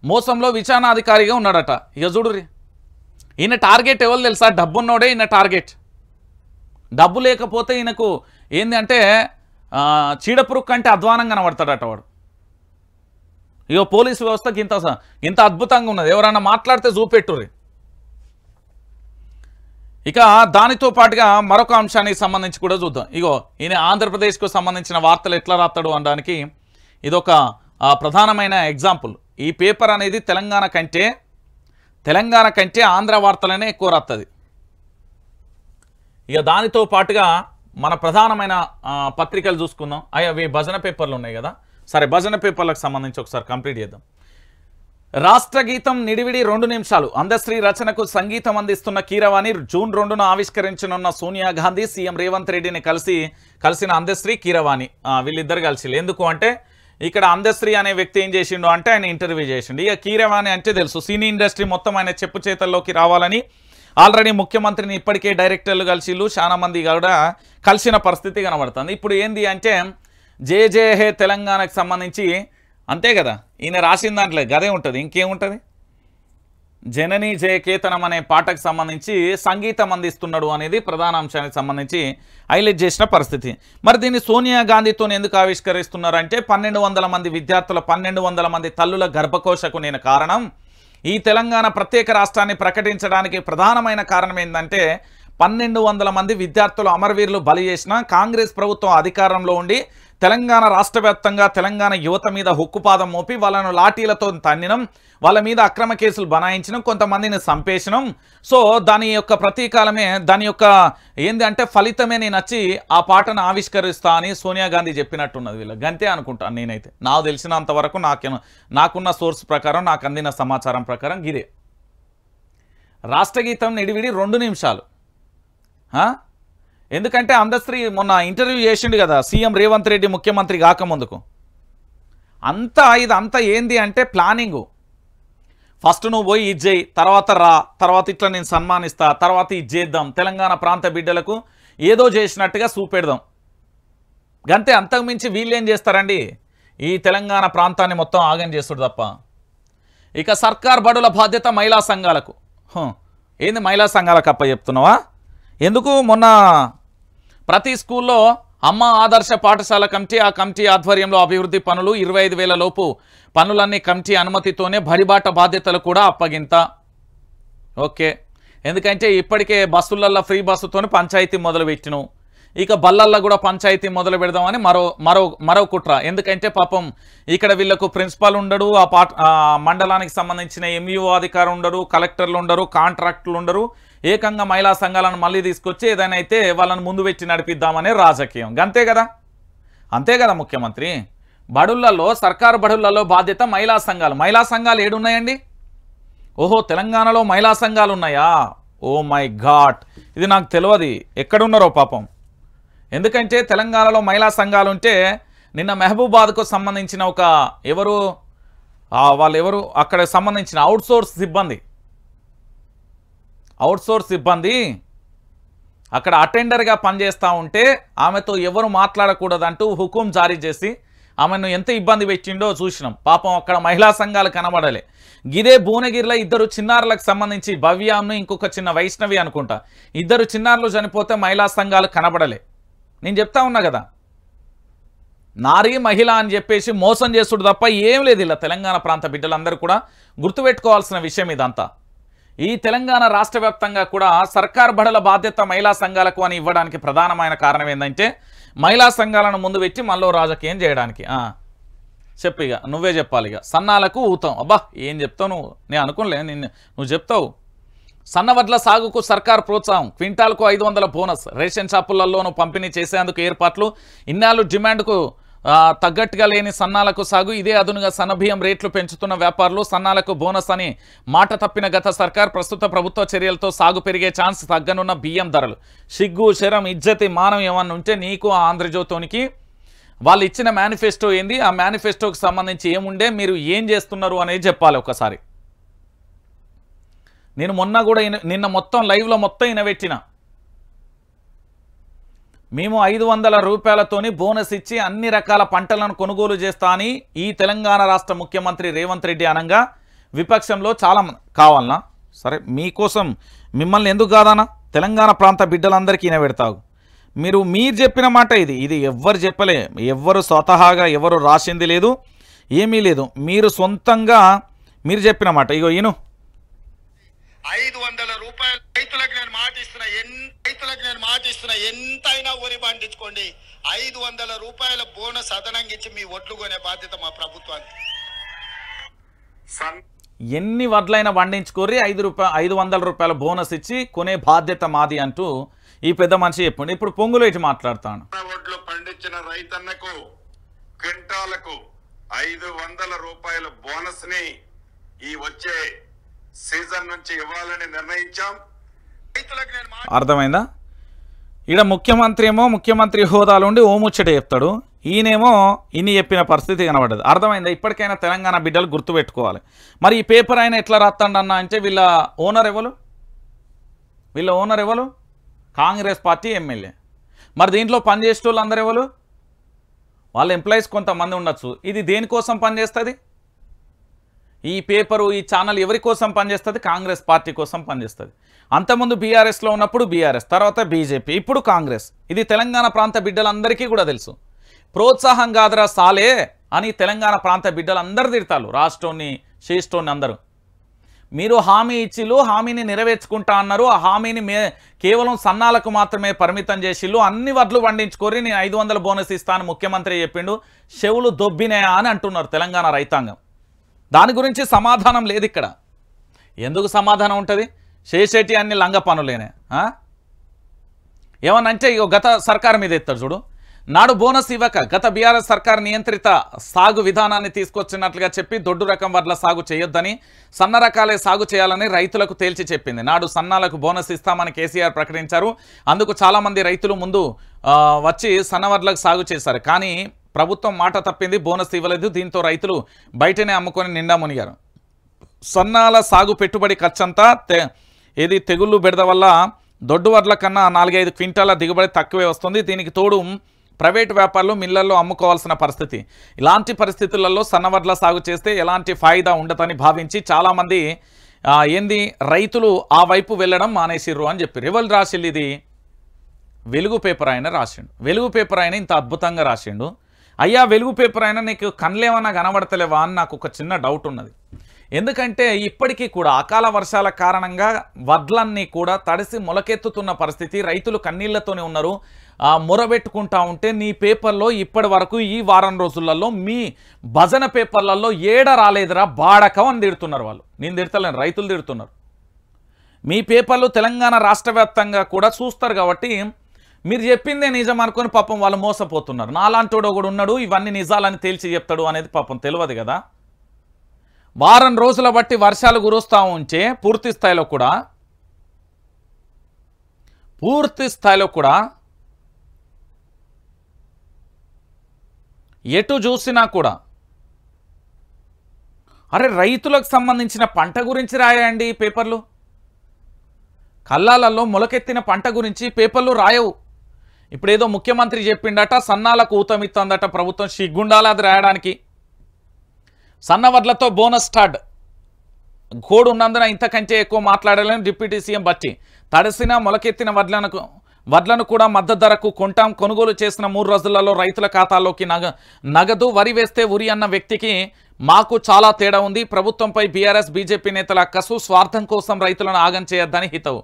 మోసంలో విచారణాధికారిగా ఉన్నాడట ఇక ఈయన టార్గెట్ ఎవరు తెలుసా ఉన్నోడే ఈయన టార్గెట్ డబ్బు లేకపోతే ఈయనకు ఏంది అంటే చీడపురుక్ కంటే అధ్వానం కనబడతాడట వాడు ఇక పోలీసు వ్యవస్థకి ఇంత ఇంత అద్భుతంగా ఉన్నది ఎవరైనా మాట్లాడితే చూపెట్టుర్రి ఇక దానితో పాటుగా మరొక అంశానికి సంబంధించి కూడా చూద్దాం ఇగో ఈయన ఆంధ్రప్రదేశ్కు సంబంధించిన వార్తలు ఎట్లా రాస్తాడు అనడానికి ఇదొక ప్రధానమైన ఎగ్జాంపుల్ ఈ పేపర్ అనేది తెలంగాణ కంటే తెలంగాణ కంటే ఆంధ్ర వార్తలనే ఎక్కువ రాస్తుంది ఇక దానితో పాటుగా మన ప్రధానమైన పత్రికలు చూసుకుందాం అవి భజన పేపర్లు ఉన్నాయి కదా సరే భజన పేపర్లకు సంబంధించి ఒకసారి కంప్లీట్ చేద్దాం రాష్ట్ర గీతం నిడివిడి రెండు నిమిషాలు అందశ్రీ రచనకు సంగీతం అందిస్తున్న కీరవాణి జూన్ రెండున ఆవిష్కరించనున్న సోనియా గాంధీ సీఎం రేవంత్ రెడ్డిని కలిసి కలిసిన అందశ్రీ కీరవాణి వీళ్ళిద్దరు కలిసి ఎందుకు అంటే ఇక్కడ అందశ్రీ అనే వ్యక్తి ఏం చేసిండు అంటే ఆయన ఇంటర్వ్యూ చేసిండు ఇక కీరవాణి అంటే తెలుసు సినీ ఇండస్ట్రీ మొత్తం ఆయన చెప్పు చేతల్లోకి రావాలని ఆల్రెడీ ముఖ్యమంత్రిని ఇప్పటికే డైరెక్టర్లు కలిసిళ్ళు చాలా మంది కూడా కలిసిన పరిస్థితి కనబడుతుంది ఇప్పుడు ఏంది అంటే జే హే తెలంగాణకు సంబంధించి అంతే కదా ఈయన రాసిన దాంట్లో గదే ఉంటుంది ఇంకేముంటుంది జననీ జయకేతనం అనే పాటకు సంబంధించి సంగీతం అందిస్తున్నాడు అనేది ప్రధాన అంశానికి సంబంధించి హైలైట్ చేసిన పరిస్థితి మరి దీన్ని సోనియా గాంధీతో ఎందుకు ఆవిష్కరిస్తున్నారంటే పన్నెండు వందల మంది విద్యార్థుల పన్నెండు వందల మంది తల్లుల గర్భకోశకు నేను కారణం ఈ తెలంగాణ ప్రత్యేక రాష్ట్రాన్ని ప్రకటించడానికి ప్రధానమైన కారణం ఏంటంటే పన్నెండు వందల మంది విద్యార్థులు అమరవీరులు బలి చేసిన కాంగ్రెస్ ప్రభుత్వం అధికారంలో ఉండి తెలంగాణ రాష్ట్ర వ్యాప్తంగా తెలంగాణ యువత మీద హుక్కుపాదం మోపి వాళ్ళను లాఠీలతో తన్నినం వాళ్ళ మీద అక్రమ కేసులు బనాయించడం కొంతమందిని సంపేషణం సో దాని యొక్క ప్రతీకాలమే దాని యొక్క ఏంది అంటే ఫలితమే నేను వచ్చి ఆ పాటను ఆవిష్కరిస్తా అని సోనియా గాంధీ చెప్పినట్టున్నది వీళ్ళు గంతే అనుకుంటాను నేనైతే నాకు తెలిసినంత వరకు నాకు నాకున్న సోర్స్ ప్రకారం నాకు అందిన సమాచారం ప్రకారం గిరే రాష్ట్రగీతం నిడివిడి రెండు నిమిషాలు ఎందుకంటే అందశ్రీ మొన్న ఇంటర్వ్యూ చేసిండు కదా సీఎం రేవంత్ రెడ్డి ముఖ్యమంత్రి కాకముందుకు అంతా ఇది అంతా ఏంది అంటే ప్లానింగు ఫస్ట్ నువ్వు పోయి ఇది చేయి తర్వాత రా తర్వాత ఇట్లా నేను సన్మానిస్తా తర్వాత ఇది చేద్దాం తెలంగాణ ప్రాంత బిడ్డలకు ఏదో చేసినట్టుగా చూపెడదాం గంతే అంతకుమించి వీళ్ళేం చేస్తారండి ఈ తెలంగాణ ప్రాంతాన్ని మొత్తం ఆగం చేస్తుడు తప్ప ఇక సర్కార్ బడుల బాధ్యత మహిళా సంఘాలకు ఏంది మహిళా సంఘాలకు అప్ప చెప్తున్నావా ఎందుకు మొన్న ప్రతి స్కూల్లో అమ్మ ఆదర్శ పాఠశాల కమిటీ ఆ కమిటీ ఆధ్వర్యంలో అభివృద్ధి పనులు ఇరవై వేల లోపు పనులన్నీ కమిటీ అనుమతితోనే భరిబాట బాధ్యతలు కూడా అప్పగింత ఓకే ఎందుకంటే ఇప్పటికే బస్సులల్లో ఫ్రీ బస్సుతో పంచాయతీ మొదలు మొదలుపెట్టిను ఇక బల్లల్లో కూడా పంచాయతీ మొదలు పెడదామని మరో మరో మరో కుట్ర ఎందుకంటే పాపం ఇక్కడ వీళ్లకు ప్రిన్సిపాల్ ఉండడు ఆ మండలానికి సంబంధించిన ఎంఈఓ అధికారులు ఉండరు కలెక్టర్లు ఉండరు కాంట్రాక్టర్లు ఉండరు ఏకంగా మహిళా సంఘాలను మళ్ళీ తీసుకొచ్చి ఏదైనా అయితే వాళ్ళని ముందు పెట్టి నడిపిద్దామనే రాజకీయం అంతే కదా అంతే కదా ముఖ్యమంత్రి బడులలో సర్కారు బడులలో బాధ్యత మహిళా సంఘాలు మహిళా సంఘాలు ఏడున్నాయండి ఓహో తెలంగాణలో మహిళా సంఘాలు ఉన్నాయా ఓ మై ఘాట్ ఇది నాకు తెలియదు ఎక్కడున్నారో పాపం ఎందుకంటే తెలంగాణలో మహిళా సంఘాలు ఉంటే నిన్న మెహబూబాద్కు సంబంధించిన ఒక ఎవరు వాళ్ళు ఎవరు అక్కడ సంబంధించిన అవుట్సోర్స్ సిబ్బంది అవుట్సోర్స్ సిబ్బంది అక్కడ అటెండర్గా పనిచేస్తూ ఉంటే ఆమెతో ఎవరు మాట్లాడకూడదంటూ హుకుం జారీ చేసి ఆమెను ఎంత ఇబ్బంది పెట్టిండో చూసినాం పాపం అక్కడ మహిళా సంఘాలు కనబడలే గిదే భువనగిరిలో ఇద్దరు చిన్నారులకు సంబంధించి భవ్యాంను ఇంకొక చిన్న వైష్ణవి అనుకుంటా ఇద్దరు చిన్నారులు చనిపోతే మహిళా సంఘాలు కనబడలే నేను చెప్తా ఉన్నా కదా నారీ మహిళ అని చెప్పేసి మోసం చేసుడు తప్ప ఏం లేదు ఇలా తెలంగాణ ప్రాంత బిడ్డలందరూ కూడా గుర్తుపెట్టుకోవాల్సిన విషయం ఇదంతా ఈ తెలంగాణ రాష్ట్ర వ్యాప్తంగా కూడా సర్కార్ బడుల బాధ్యత మహిళా సంఘాలకు అని ఇవ్వడానికి ప్రధానమైన కారణం ఏంటంటే మహిళా సంఘాలను ముందు పెట్టి మనలో రాజకీయం చేయడానికి ఇక నువ్వే చెప్పాలి ఇక సన్నాలకు ఊతం అబ్బా ఏం చెప్తావు నువ్వు నేను అనుకోలే నిన్ను నువ్వు చెప్తావు సన్నవడ్ల సాగుకు సర్కార్ ప్రోత్సాహం క్వింటాల్కు ఐదు వందల బోనస్ రేషన్ షాపులలోనూ పంపిణీ చేసేందుకు ఏర్పాట్లు ఇన్నాళ్ళు డిమాండ్కు తగ్గట్టుగా లేని సన్నాలకు సాగు ఇదే అదునుగా సన్నభియం రేట్లు పెంచుతున్న వ్యాపారులు సన్నాలకు బోనస్ అని మాట తప్పిన గత సర్కార్ ప్రస్తుత ప్రభుత్వ చర్యలతో సాగు పెరిగే ఛాన్స్ తగ్గనున్న బియ్యం ధరలు సిగ్గు శరం ఇజ్జతి మానం ఏమన్నా ఉంటే నీకు ఆ ఆంధ్రజ్యోతునికి వాళ్ళు ఇచ్చిన మేనిఫెస్టో ఏంది ఆ మేనిఫెస్టోకి సంబంధించి ఏముండే మీరు ఏం చేస్తున్నారు అనేది చెప్పాలి ఒకసారి నేను మొన్న కూడా నిన్న మొత్తం లైవ్లో మొత్తం ఇనవెట్టినా మేము ఐదు వందల రూపాయలతోని బోనస్ ఇచ్చి అన్ని రకాల పంటలను కొనుగోలు చేస్తా అని ఈ తెలంగాణ రాష్ట్ర ముఖ్యమంత్రి రేవంత్ రెడ్డి అనంగా విపక్షంలో చాలా కావాలనా సరే మీకోసం మిమ్మల్ని ఎందుకు కాదన్న తెలంగాణ ప్రాంత బిడ్డలందరికీ పెడతావు మీరు మీరు చెప్పిన మాట ఇది ఇది ఎవ్వరు చెప్పలే ఎవ్వరు స్వతహాగా ఎవరు రాసింది లేదు ఏమీ లేదు మీరు సొంతంగా మీరు చెప్పిన మాట ఇగో ఈను ఐదు వందల రూపాయలు రైతులకు ఎంత అయినా వరి పండించుకోండి ఐదు వందల రూపాయల బోనస్ అదనంగా ఇచ్చి మీ ఒట్లు కొనే బాధ్యత మా ప్రభుత్వానికి ఎన్ని వడ్లైనా పండించుకోరి ఐదు రూపాయ ఐదు వందల రూపాయల బోనస్ ఇచ్చి కొనే బాధ్యత మాది అంటూ ఈ పెద్ద మనిషి చెప్పండి ఇప్పుడు పొంగులు ఇచ్చి మాట్లాడతాను పండించిన రైతన్నకు క్వింటాలకు ఐదు వందల రూపాయల బోనస్ ని ఈ వచ్చే సీజన్ నుంచి ఇవ్వాలని నిర్ణయించాం అర్థమైందా ఇక్కడ ముఖ్యమంత్రి ఏమో ముఖ్యమంత్రి హోదాలు ఉండి ఓ ముచ్చట చెప్తాడు ఈయనేమో ఇన్ని చెప్పిన పరిస్థితి కనబడ్డది అర్థమైందా ఇప్పటికైనా తెలంగాణ బిడ్డలు గుర్తుపెట్టుకోవాలి మరి ఈ పేపర్ ఆయన ఎట్లా అన్న అంటే వీళ్ళ ఓనర్ ఎవరు వీళ్ళ ఓనర్ ఎవరు కాంగ్రెస్ పార్టీ ఎమ్మెల్యే మరి దీంట్లో వాళ్ళు అందరు ఎవరు వాళ్ళ ఎంప్లాయీస్ కొంతమంది ఉండొచ్చు ఇది దేనికోసం పనిచేస్తుంది ఈ పేపరు ఈ ఛానల్ ఎవరి కోసం పనిచేస్తుంది కాంగ్రెస్ పార్టీ కోసం పనిచేస్తుంది అంతకుముందు బీఆర్ఎస్లో ఉన్నప్పుడు బీఆర్ఎస్ తర్వాత బీజేపీ ఇప్పుడు కాంగ్రెస్ ఇది తెలంగాణ ప్రాంత బిడ్డలందరికీ కూడా తెలుసు ప్రోత్సాహం కాదురా సాలే అని తెలంగాణ ప్రాంత బిడ్డలందరూ తిడతారు రాష్ట్రోన్ని శ్రేష్ఠోన్ని అందరూ మీరు హామీ ఇచ్చిల్లు హామీని నెరవేర్చుకుంటా అన్నారు ఆ హామీని మే కేవలం సన్నాలకు మాత్రమే పరిమితం చేసిళ్ళు అన్ని వడ్లు పండించుకొని నేను ఐదు వందల బోనస్ ఇస్తాను ముఖ్యమంత్రి చెప్పిండు చెవులు దొబ్బినాయా అని అంటున్నారు తెలంగాణ రైతాంగం దాని గురించి సమాధానం లేదు ఇక్కడ ఎందుకు సమాధానం ఉంటుంది చేసేటి అన్ని లంగ పనులేనే ఏమనంటే ఇక గత సర్కార్ మీద ఎత్తాడు చూడు నాడు బోనస్ ఇవ్వక గత బీఆర్ఎస్ సర్కార్ నియంత్రిత సాగు విధానాన్ని తీసుకొచ్చినట్లుగా చెప్పి దొడ్డు రకం వడ్ల సాగు చేయొద్దని సన్న రకాలే సాగు చేయాలని రైతులకు తేల్చి చెప్పింది నాడు సన్నాలకు బోనస్ ఇస్తామని కేసీఆర్ ప్రకటించారు అందుకు చాలామంది రైతులు ముందు వచ్చి సన్నవడ్లకు సాగు చేశారు కానీ ప్రభుత్వం మాట తప్పింది బోనస్ ఇవ్వలేదు దీంతో రైతులు బయటనే అమ్ముకొని నిండా మునిగారు సన్నాల సాగు పెట్టుబడి ఖర్చంతా ఏది తెగుళ్ళు బెడద వల్ల దొడ్డు వడ్ల కన్నా నాలుగైదు క్వింటాల దిగుబడి తక్కువే వస్తుంది దీనికి తోడు ప్రైవేట్ వ్యాపారులు మిల్లల్లో అమ్ముకోవాల్సిన పరిస్థితి ఇలాంటి పరిస్థితులలో సన్నవడ్ల సాగు చేస్తే ఎలాంటి ఫాయిదా ఉండదని భావించి చాలామంది ఏంది రైతులు ఆ వైపు వెళ్ళడం మానేసిర్రు అని చెప్పి రివల్ రాసిండు ఇది వెలుగు పేపర్ ఆయన రాసిండు వెలుగు పేపర్ ఆయన ఇంత అద్భుతంగా రాసిండు అయ్యా వెలుగు పేపర్ అయినా నీకు కనలేమన్నా కనబడతలేవా అని నాకు ఒక చిన్న డౌట్ ఉన్నది ఎందుకంటే ఇప్పటికీ కూడా అకాల వర్షాల కారణంగా వడ్లన్నీ కూడా తడిసి మొలకెత్తుతున్న పరిస్థితి రైతులు కన్నీళ్లతోనే ఉన్నారు మొరబెట్టుకుంటా ఉంటే నీ పేపర్లో ఇప్పటి వరకు ఈ వారం రోజులలో మీ భజన పేపర్లలో ఏడ రాలేదురా బాడకం అని తిడుతున్నారు వాళ్ళు నేను తిడతలేను రైతులు తిడుతున్నారు మీ పేపర్లు తెలంగాణ రాష్ట్ర కూడా చూస్తారు కాబట్టి మీరు చెప్పిందే నిజం అనుకుని పాపం వాళ్ళు మోసపోతున్నారు నాలాంటి కూడా ఉన్నాడు ఇవన్నీ నిజాలని తేల్చి చెప్తాడు అనేది పాపం తెలియదు కదా వారం రోజుల బట్టి వర్షాలు కురుస్తూ ఉంటే పూర్తి స్థాయిలో కూడా పూర్తి స్థాయిలో కూడా ఎటు చూసినా కూడా అరే రైతులకు సంబంధించిన పంట గురించి రాయండి పేపర్లు కల్లాలలో మొలకెత్తిన పంట గురించి పేపర్లు రాయవు ఇప్పుడేదో ముఖ్యమంత్రి చెప్పిండట సన్నాలకు ఊతమిత్తందట ప్రభుత్వం సిగ్గుండాలి అది రాయడానికి సన్నవర్లతో బోనస్ స్టార్ట్ గోడు ఉన్నందున ఇంతకంటే ఎక్కువ మాట్లాడలేని డిప్యూటీ సీఎం బట్టి తడిసిన మొలకెత్తిన వడ్లను వడ్లను కూడా మద్దతు ధరకు కొంటాం కొనుగోలు చేసిన మూడు రోజులలో రైతుల ఖాతాలోకి నగదు వరి వేస్తే ఉరి అన్న వ్యక్తికి మాకు చాలా తేడా ఉంది ప్రభుత్వంపై బీఆర్ఎస్ బీజేపీ నేతల కసు స్వార్థం కోసం రైతులను ఆగం చేయొద్దని హితవు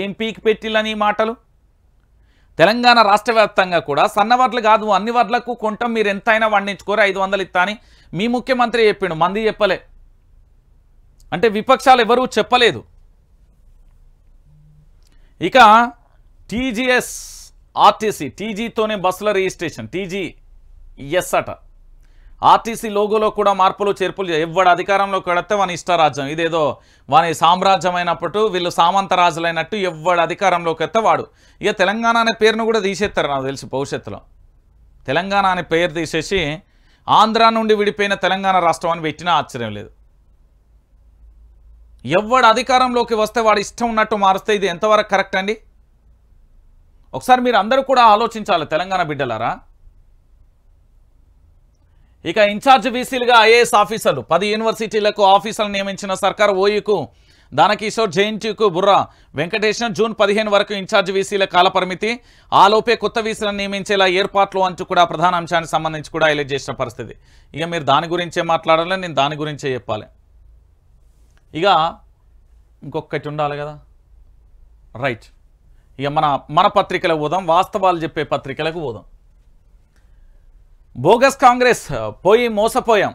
ఏం పీకి పెట్టిల్లని మాటలు తెలంగాణ రాష్ట్ర కూడా సన్నవర్లు కాదు అన్ని వర్లకు కొంటాం మీరు ఎంతైనా వండించుకోరు ఐదు వందలు ఇస్తా మీ ముఖ్యమంత్రి చెప్పిండు మంది చెప్పలే అంటే విపక్షాలు ఎవరూ చెప్పలేదు ఇక టీజీఎస్ ఆర్టీసీ టీజీతోనే బస్సుల రిజిస్ట్రేషన్ టీజీ ఎస్ అట ఆర్టీసీ లోగోలో కూడా మార్పులు చేర్పులు ఎవడు అధికారంలోకి వెళితే వాని ఇష్టరాజ్యం ఇదేదో వాని సామ్రాజ్యం అయినప్పుడు వీళ్ళు సామంత రాజులైనట్టు ఎవడు అధికారంలోకి వస్తే వాడు ఇక తెలంగాణ అనే పేరును కూడా తీసేస్తారు నాకు తెలిసి భవిష్యత్తులో తెలంగాణ అనే పేరు తీసేసి ఆంధ్ర నుండి విడిపోయిన తెలంగాణ రాష్ట్రం అని పెట్టినా ఆశ్చర్యం లేదు ఎవడు అధికారంలోకి వస్తే వాడు ఇష్టం ఉన్నట్టు మారుస్తే ఇది ఎంతవరకు కరెక్ట్ అండి ఒకసారి మీరు అందరూ కూడా ఆలోచించాలి తెలంగాణ బిడ్డలారా ఇక ఇన్ఛార్జ్ వీసీలుగా ఐఏఎస్ ఆఫీసర్లు పది యూనివర్సిటీలకు ఆఫీసర్లు నియమించిన సర్కార్ ఓయూకు దానకిషోర్ జేఎన్టీయూకు బుర్రా వెంకటేశన్ జూన్ పదిహేను వరకు ఇన్ఛార్జ్ వీసీల కాలపరిమితి ఆలోపే కొత్త వీసీలను నియమించేలా ఏర్పాట్లు అంటూ కూడా ప్రధాన అంశానికి సంబంధించి కూడా హైలైట్ చేసిన పరిస్థితి ఇక మీరు దాని గురించే మాట్లాడాలి నేను దాని గురించే చెప్పాలి ఇక ఇంకొకటి ఉండాలి కదా రైట్ ఇక మన మన పత్రికలకు పోదాం వాస్తవాలు చెప్పే పత్రికలకు పోదాం బోగస్ కాంగ్రెస్ పోయి మోసపోయాం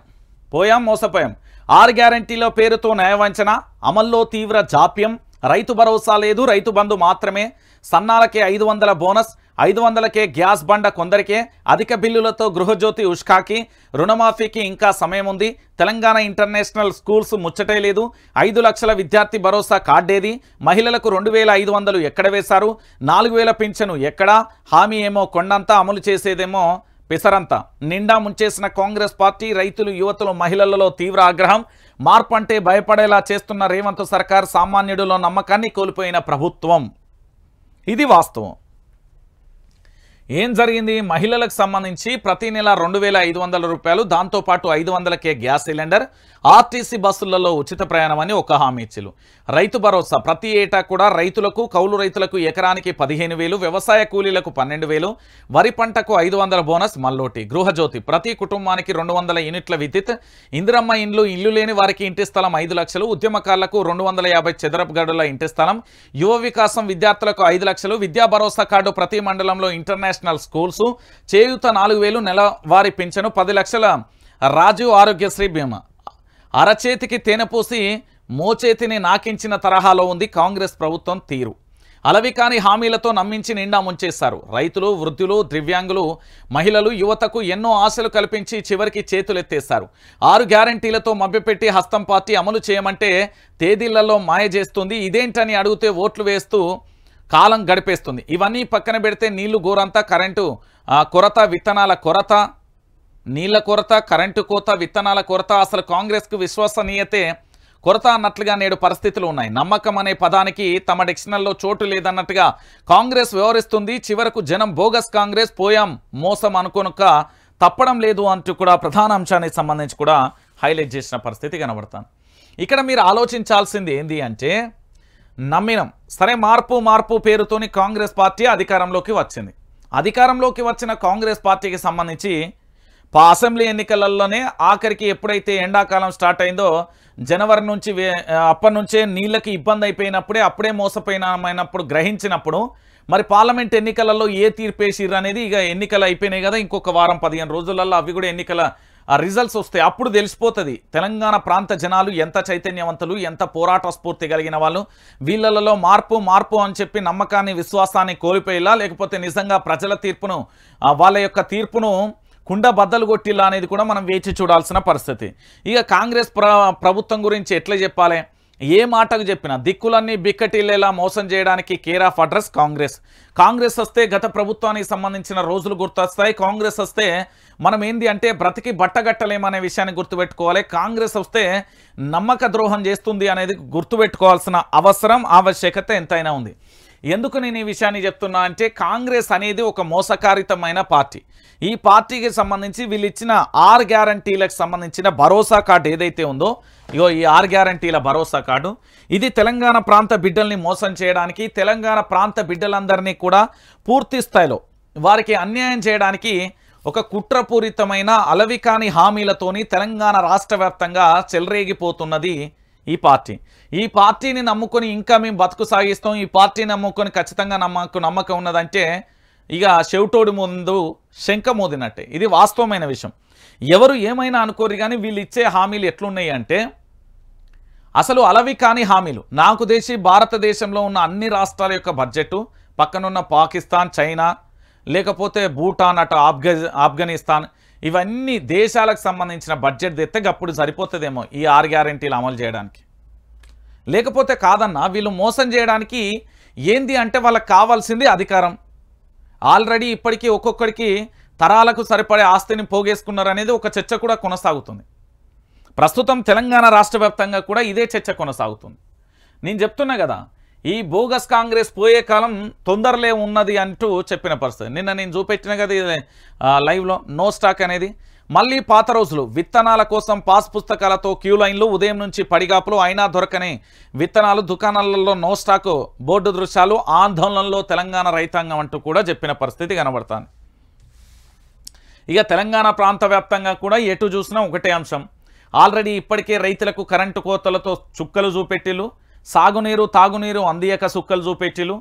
పోయాం మోసపోయాం ఆరు గ్యారంటీలో పేరుతో న్యాయవంచన అమల్లో తీవ్ర జాప్యం రైతు భరోసా లేదు రైతు బంధు మాత్రమే సన్నాలకే ఐదు వందల బోనస్ ఐదు వందలకే గ్యాస్ బండ కొందరికే అధిక బిల్లులతో గృహజ్యోతి ఉష్కాకి రుణమాఫీకి ఇంకా సమయం ఉంది తెలంగాణ ఇంటర్నేషనల్ స్కూల్స్ ముచ్చటే లేదు ఐదు లక్షల విద్యార్థి భరోసా కార్డేది మహిళలకు రెండు వేల ఐదు వందలు ఎక్కడ వేశారు నాలుగు వేల పింఛను ఎక్కడా హామీ ఏమో కొండంతా అమలు చేసేదేమో పిసరంత నిండా ముంచేసిన కాంగ్రెస్ పార్టీ రైతులు యువతులు మహిళలలో తీవ్ర ఆగ్రహం మార్పు అంటే భయపడేలా చేస్తున్న రేవంత్ సర్కార్ సామాన్యుడిలో నమ్మకాన్ని కోల్పోయిన ప్రభుత్వం ఇది వాస్తవం ఏం జరిగింది మహిళలకు సంబంధించి ప్రతి నెల రెండు వేల ఐదు వందల రూపాయలు దాంతోపాటు ఐదు వందలకే గ్యాస్ సిలిండర్ ఆర్టీసీ బస్సులలో ఉచిత ప్రయాణం అని ఒక హామీ ఇచ్చిలు రైతు భరోసా ప్రతి ఏటా కూడా రైతులకు కౌలు రైతులకు ఎకరానికి పదిహేను వేలు వ్యవసాయ కూలీలకు పన్నెండు వేలు వరి పంటకు ఐదు వందల బోనస్ మల్లోటి గృహజ్యోతి ప్రతి కుటుంబానికి రెండు వందల యూనిట్ల విద్యుత్ ఇందిరమ్మ ఇండ్లు ఇల్లు లేని వారికి ఇంటి స్థలం ఐదు లక్షలు ఉద్యమకారులకు రెండు వందల యాభై చదరపు గడుల ఇంటి స్థలం యువ వికాసం విద్యార్థులకు ఐదు లక్షలు విద్యా భరోసా కార్డు ప్రతి మండలంలో ఇంటర్నేషనల్ ఇంటర్నేషనల్ స్కూల్స్ చేయూత నాలుగు వేలు నెలవారీ పింఛను పది లక్షల రాజీవ్ ఆరోగ్యశ్రీ బీమా అరచేతికి తేనెపూసి మోచేతిని నాకించిన తరహాలో ఉంది కాంగ్రెస్ ప్రభుత్వం తీరు అలవికాని హామీలతో నమ్మించి నిండా ముంచేశారు రైతులు వృద్ధులు దివ్యాంగులు మహిళలు యువతకు ఎన్నో ఆశలు కల్పించి చివరికి చేతులెత్తేశారు ఆరు గ్యారంటీలతో మభ్యపెట్టి హస్తం పార్టీ అమలు చేయమంటే తేదీలలో మాయ చేస్తుంది ఇదేంటని అడిగితే ఓట్లు వేస్తూ కాలం గడిపేస్తుంది ఇవన్నీ పక్కన పెడితే నీళ్లు గోరంతా కరెంటు కొరత విత్తనాల కొరత నీళ్ల కొరత కరెంటు కోత విత్తనాల కొరత అసలు కాంగ్రెస్కు విశ్వసనీయతే కొరత అన్నట్లుగా నేడు పరిస్థితులు ఉన్నాయి నమ్మకం అనే పదానికి తమ డిక్షనల్లో చోటు లేదన్నట్టుగా కాంగ్రెస్ వ్యవహరిస్తుంది చివరకు జనం బోగస్ కాంగ్రెస్ పోయాం మోసం అనుకునుక తప్పడం లేదు అంటూ కూడా ప్రధాన అంశానికి సంబంధించి కూడా హైలైట్ చేసిన పరిస్థితి కనబడతాను ఇక్కడ మీరు ఆలోచించాల్సింది ఏంది అంటే నమ్మినం సరే మార్పు మార్పు పేరుతోని కాంగ్రెస్ పార్టీ అధికారంలోకి వచ్చింది అధికారంలోకి వచ్చిన కాంగ్రెస్ పార్టీకి సంబంధించి అసెంబ్లీ ఎన్నికలలోనే ఆఖరికి ఎప్పుడైతే ఎండాకాలం స్టార్ట్ అయిందో జనవరి నుంచి అప్పటి నుంచే నీళ్ళకి ఇబ్బంది అయిపోయినప్పుడే అప్పుడే మోసపోయినప్పుడు గ్రహించినప్పుడు మరి పార్లమెంట్ ఎన్నికలలో ఏ వేసిర్రు అనేది ఇక ఎన్నికలు అయిపోయినాయి కదా ఇంకొక వారం పదిహేను రోజులలో అవి కూడా ఎన్నికల ఆ రిజల్ట్స్ వస్తే అప్పుడు తెలిసిపోతుంది తెలంగాణ ప్రాంత జనాలు ఎంత చైతన్యవంతులు ఎంత పోరాట స్ఫూర్తి కలిగిన వాళ్ళు వీళ్ళలో మార్పు మార్పు అని చెప్పి నమ్మకాన్ని విశ్వాసాన్ని కోల్పోయేలా లేకపోతే నిజంగా ప్రజల తీర్పును వాళ్ళ యొక్క తీర్పును కుండ బద్దలు కొట్టిలా అనేది కూడా మనం వేచి చూడాల్సిన పరిస్థితి ఇక కాంగ్రెస్ ప్రభుత్వం గురించి ఎట్లా చెప్పాలి ఏ మాటకు చెప్పినా దిక్కులన్నీ బిక్కటిల్లేలా మోసం చేయడానికి care of address Congress Congress వస్తే గత ప్రభుత్వానికి సంబంధించిన రోజులు గుర్తొస్తాయి కాంగ్రెస్ వస్తే మనం ఏంది అంటే బ్రతికి బట్టగట్టలేమనే విషయాన్ని గుర్తుపెట్టుకోవాలి కాంగ్రెస్ వస్తే నమ్మక ద్రోహం చేస్తుంది అనేది గుర్తుపెట్టుకోవాల్సిన అవసరం ఆవశ్యకత ఎంతైనా ఉంది ఎందుకు నేను ఈ విషయాన్ని చెప్తున్నా అంటే కాంగ్రెస్ అనేది ఒక మోసకారితమైన పార్టీ ఈ పార్టీకి సంబంధించి వీళ్ళు ఇచ్చిన ఆర్ గ్యారంటీలకు సంబంధించిన భరోసా కార్డు ఏదైతే ఉందో ఇగో ఈ ఆర్ గ్యారంటీల భరోసా కార్డు ఇది తెలంగాణ ప్రాంత బిడ్డల్ని మోసం చేయడానికి తెలంగాణ ప్రాంత బిడ్డలందరినీ కూడా పూర్తి స్థాయిలో వారికి అన్యాయం చేయడానికి ఒక కుట్రపూరితమైన అలవికాని హామీలతోని తెలంగాణ రాష్ట్ర వ్యాప్తంగా చెలరేగిపోతున్నది ఈ పార్టీ ఈ పార్టీని నమ్ముకొని ఇంకా మేము బతుకు సాగిస్తాం ఈ పార్టీని నమ్ముకొని ఖచ్చితంగా నమ్మకు నమ్మకం ఉన్నదంటే ఇక చెవిటోడి ముందు శంఖ మోదినట్టే ఇది వాస్తవమైన విషయం ఎవరు ఏమైనా అనుకోరు కానీ వీళ్ళు ఇచ్చే హామీలు ఎట్లున్నాయి అంటే అసలు అలవి కాని హామీలు నాకు దేశి భారతదేశంలో ఉన్న అన్ని రాష్ట్రాల యొక్క బడ్జెట్ పక్కనున్న పాకిస్తాన్ చైనా లేకపోతే భూటాన్ అటు ఆఫ్ఘనిస్తాన్ ఇవన్నీ దేశాలకు సంబంధించిన బడ్జెట్ తెస్తే అప్పుడు సరిపోతుందేమో ఈ ఆర్ గ్యారంటీలు అమలు చేయడానికి లేకపోతే కాదన్న వీళ్ళు మోసం చేయడానికి ఏంది అంటే వాళ్ళకి కావాల్సింది అధికారం ఆల్రెడీ ఇప్పటికీ ఒక్కొక్కడికి తరాలకు సరిపడే ఆస్తిని పోగేసుకున్నారనేది ఒక చర్చ కూడా కొనసాగుతుంది ప్రస్తుతం తెలంగాణ రాష్ట్ర కూడా ఇదే చర్చ కొనసాగుతుంది నేను చెప్తున్నా కదా ఈ బోగస్ కాంగ్రెస్ పోయే కాలం తొందరలే ఉన్నది అంటూ చెప్పిన పరిస్థితి నిన్న నేను చూపెట్టిన కదా లైవ్లో నో స్టాక్ అనేది మళ్ళీ పాత రోజులు విత్తనాల కోసం పాస్ పుస్తకాలతో క్యూ లైన్లు ఉదయం నుంచి పడిగాపులు అయినా దొరకని విత్తనాలు దుకాణాలలో నో స్టాకు బోర్డు దృశ్యాలు ఆందోళనలో తెలంగాణ రైతాంగం అంటూ కూడా చెప్పిన పరిస్థితి కనబడతాను ఇక తెలంగాణ ప్రాంత వ్యాప్తంగా కూడా ఎటు చూసినా ఒకటే అంశం ఆల్రెడీ ఇప్పటికే రైతులకు కరెంటు కోతలతో చుక్కలు చూపెట్టిళ్ళు సాగునీరు తాగునీరు అందియక సుక్కలు చూపెట్టిలు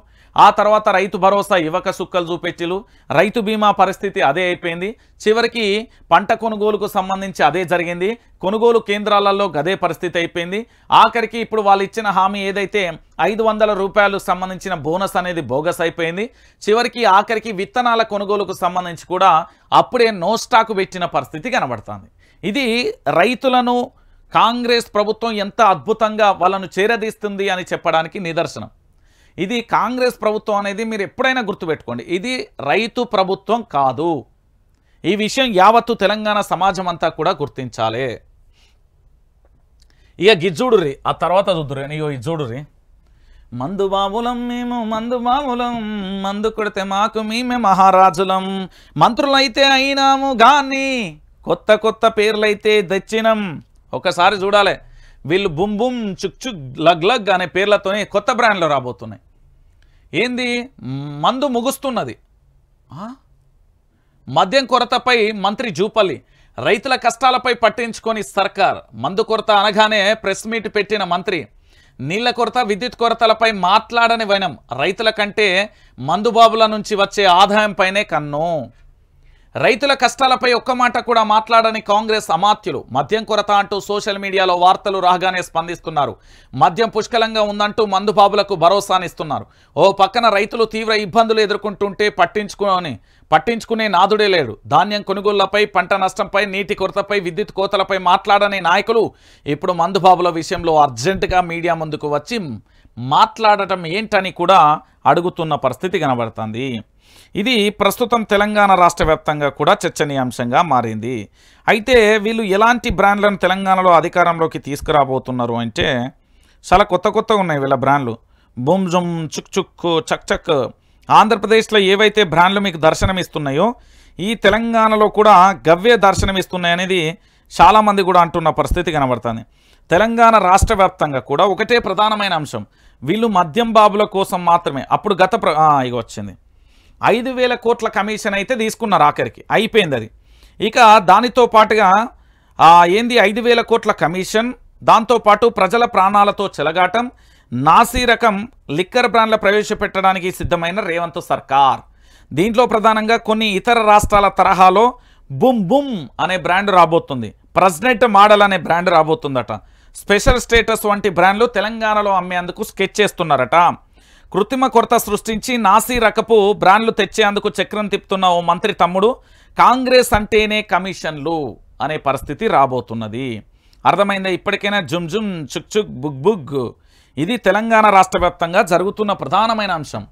ఆ తర్వాత రైతు భరోసా ఇవ్వక సుక్కలు చూపెట్టిలు రైతు బీమా పరిస్థితి అదే అయిపోయింది చివరికి పంట కొనుగోలుకు సంబంధించి అదే జరిగింది కొనుగోలు కేంద్రాలలో గదే పరిస్థితి అయిపోయింది ఆఖరికి ఇప్పుడు వాళ్ళు ఇచ్చిన హామీ ఏదైతే ఐదు వందల రూపాయలు సంబంధించిన బోనస్ అనేది బోగస్ అయిపోయింది చివరికి ఆఖరికి విత్తనాల కొనుగోలుకు సంబంధించి కూడా అప్పుడే నో స్టాక్ పెట్టిన పరిస్థితి కనబడుతుంది ఇది రైతులను కాంగ్రెస్ ప్రభుత్వం ఎంత అద్భుతంగా వాళ్ళను చేరదీస్తుంది అని చెప్పడానికి నిదర్శనం ఇది కాంగ్రెస్ ప్రభుత్వం అనేది మీరు ఎప్పుడైనా గుర్తుపెట్టుకోండి ఇది రైతు ప్రభుత్వం కాదు ఈ విషయం యావత్తు తెలంగాణ సమాజం అంతా కూడా గుర్తించాలి ఇక రీ ఆ తర్వాత చూద్దురు ఇగో రీ మందు బాబులం మేము మందు బాబులం మందు కొడితే మాకు మేమే మహారాజులం మంత్రులైతే అయినాము కానీ కొత్త కొత్త పేర్లైతే దచ్చినం ఒకసారి చూడాలి వీళ్ళు బుమ్ బుమ్ చుక్ చుక్ లగ్ లగ్ అనే పేర్లతోనే కొత్త బ్రాండ్లు రాబోతున్నాయి ఏంది మందు ముగుస్తున్నది మద్యం కొరతపై మంత్రి జూపల్లి రైతుల కష్టాలపై పట్టించుకొని సర్కార్ మందు కొరత అనగానే ప్రెస్ మీట్ పెట్టిన మంత్రి నీళ్ల కొరత విద్యుత్ కొరతలపై మాట్లాడని వైనం రైతుల కంటే మందుబాబుల నుంచి వచ్చే ఆదాయంపైనే కన్ను రైతుల కష్టాలపై ఒక్క మాట కూడా మాట్లాడని కాంగ్రెస్ అమాత్యులు మద్యం కొరత అంటూ సోషల్ మీడియాలో వార్తలు రాగానే స్పందిస్తున్నారు మద్యం పుష్కలంగా ఉందంటూ మందుబాబులకు భరోసానిస్తున్నారు ఓ పక్కన రైతులు తీవ్ర ఇబ్బందులు ఎదుర్కొంటుంటే పట్టించుకొని పట్టించుకునే నాదుడే లేడు ధాన్యం కొనుగోళ్లపై పంట నష్టంపై నీటి కొరతపై విద్యుత్ కోతలపై మాట్లాడని నాయకులు ఇప్పుడు మందుబాబుల విషయంలో అర్జెంటుగా మీడియా ముందుకు వచ్చి మాట్లాడటం ఏంటని కూడా అడుగుతున్న పరిస్థితి కనబడుతుంది ఇది ప్రస్తుతం తెలంగాణ రాష్ట్ర వ్యాప్తంగా కూడా చర్చనీయాంశంగా మారింది అయితే వీళ్ళు ఎలాంటి బ్రాండ్లను తెలంగాణలో అధికారంలోకి తీసుకురాబోతున్నారు అంటే చాలా కొత్త కొత్త ఉన్నాయి వీళ్ళ బ్రాండ్లు బూమ్ జుమ్ చుక్ చుక్ చక్ చక్ ఆంధ్రప్రదేశ్లో ఏవైతే బ్రాండ్లు మీకు దర్శనమిస్తున్నాయో ఈ తెలంగాణలో కూడా గవ్వే దర్శనమిస్తున్నాయనేది చాలామంది కూడా అంటున్న పరిస్థితి కనబడుతుంది తెలంగాణ రాష్ట్ర కూడా ఒకటే ప్రధానమైన అంశం వీళ్ళు మద్యం బాబుల కోసం మాత్రమే అప్పుడు గత ప్ర వచ్చింది ఐదు వేల కోట్ల కమిషన్ అయితే తీసుకున్నారు ఆఖరికి అయిపోయింది అది ఇక దానితో పాటుగా ఏంది ఐదు వేల కోట్ల కమిషన్ దాంతోపాటు ప్రజల ప్రాణాలతో చెలగాటం నాసీ రకం లిక్కర్ బ్రాండ్ల ప్రవేశపెట్టడానికి సిద్ధమైన రేవంత్ సర్కార్ దీంట్లో ప్రధానంగా కొన్ని ఇతర రాష్ట్రాల తరహాలో బుమ్ బుమ్ అనే బ్రాండ్ రాబోతుంది ప్రెసిడెంట్ మోడల్ అనే బ్రాండ్ రాబోతుందట స్పెషల్ స్టేటస్ వంటి బ్రాండ్లు తెలంగాణలో అమ్మేందుకు స్కెచ్ చేస్తున్నారట కృత్రిమ కొరత సృష్టించి నాసీ రకపు బ్రాండ్లు తెచ్చేందుకు చక్రం తిప్పుతున్న ఓ మంత్రి తమ్ముడు కాంగ్రెస్ అంటేనే కమిషన్లు అనే పరిస్థితి రాబోతున్నది అర్థమైందా ఇప్పటికైనా జుమ్ జుమ్ చుక్ చుక్ బుగ్ బుగ్ ఇది తెలంగాణ రాష్ట్ర జరుగుతున్న ప్రధానమైన అంశం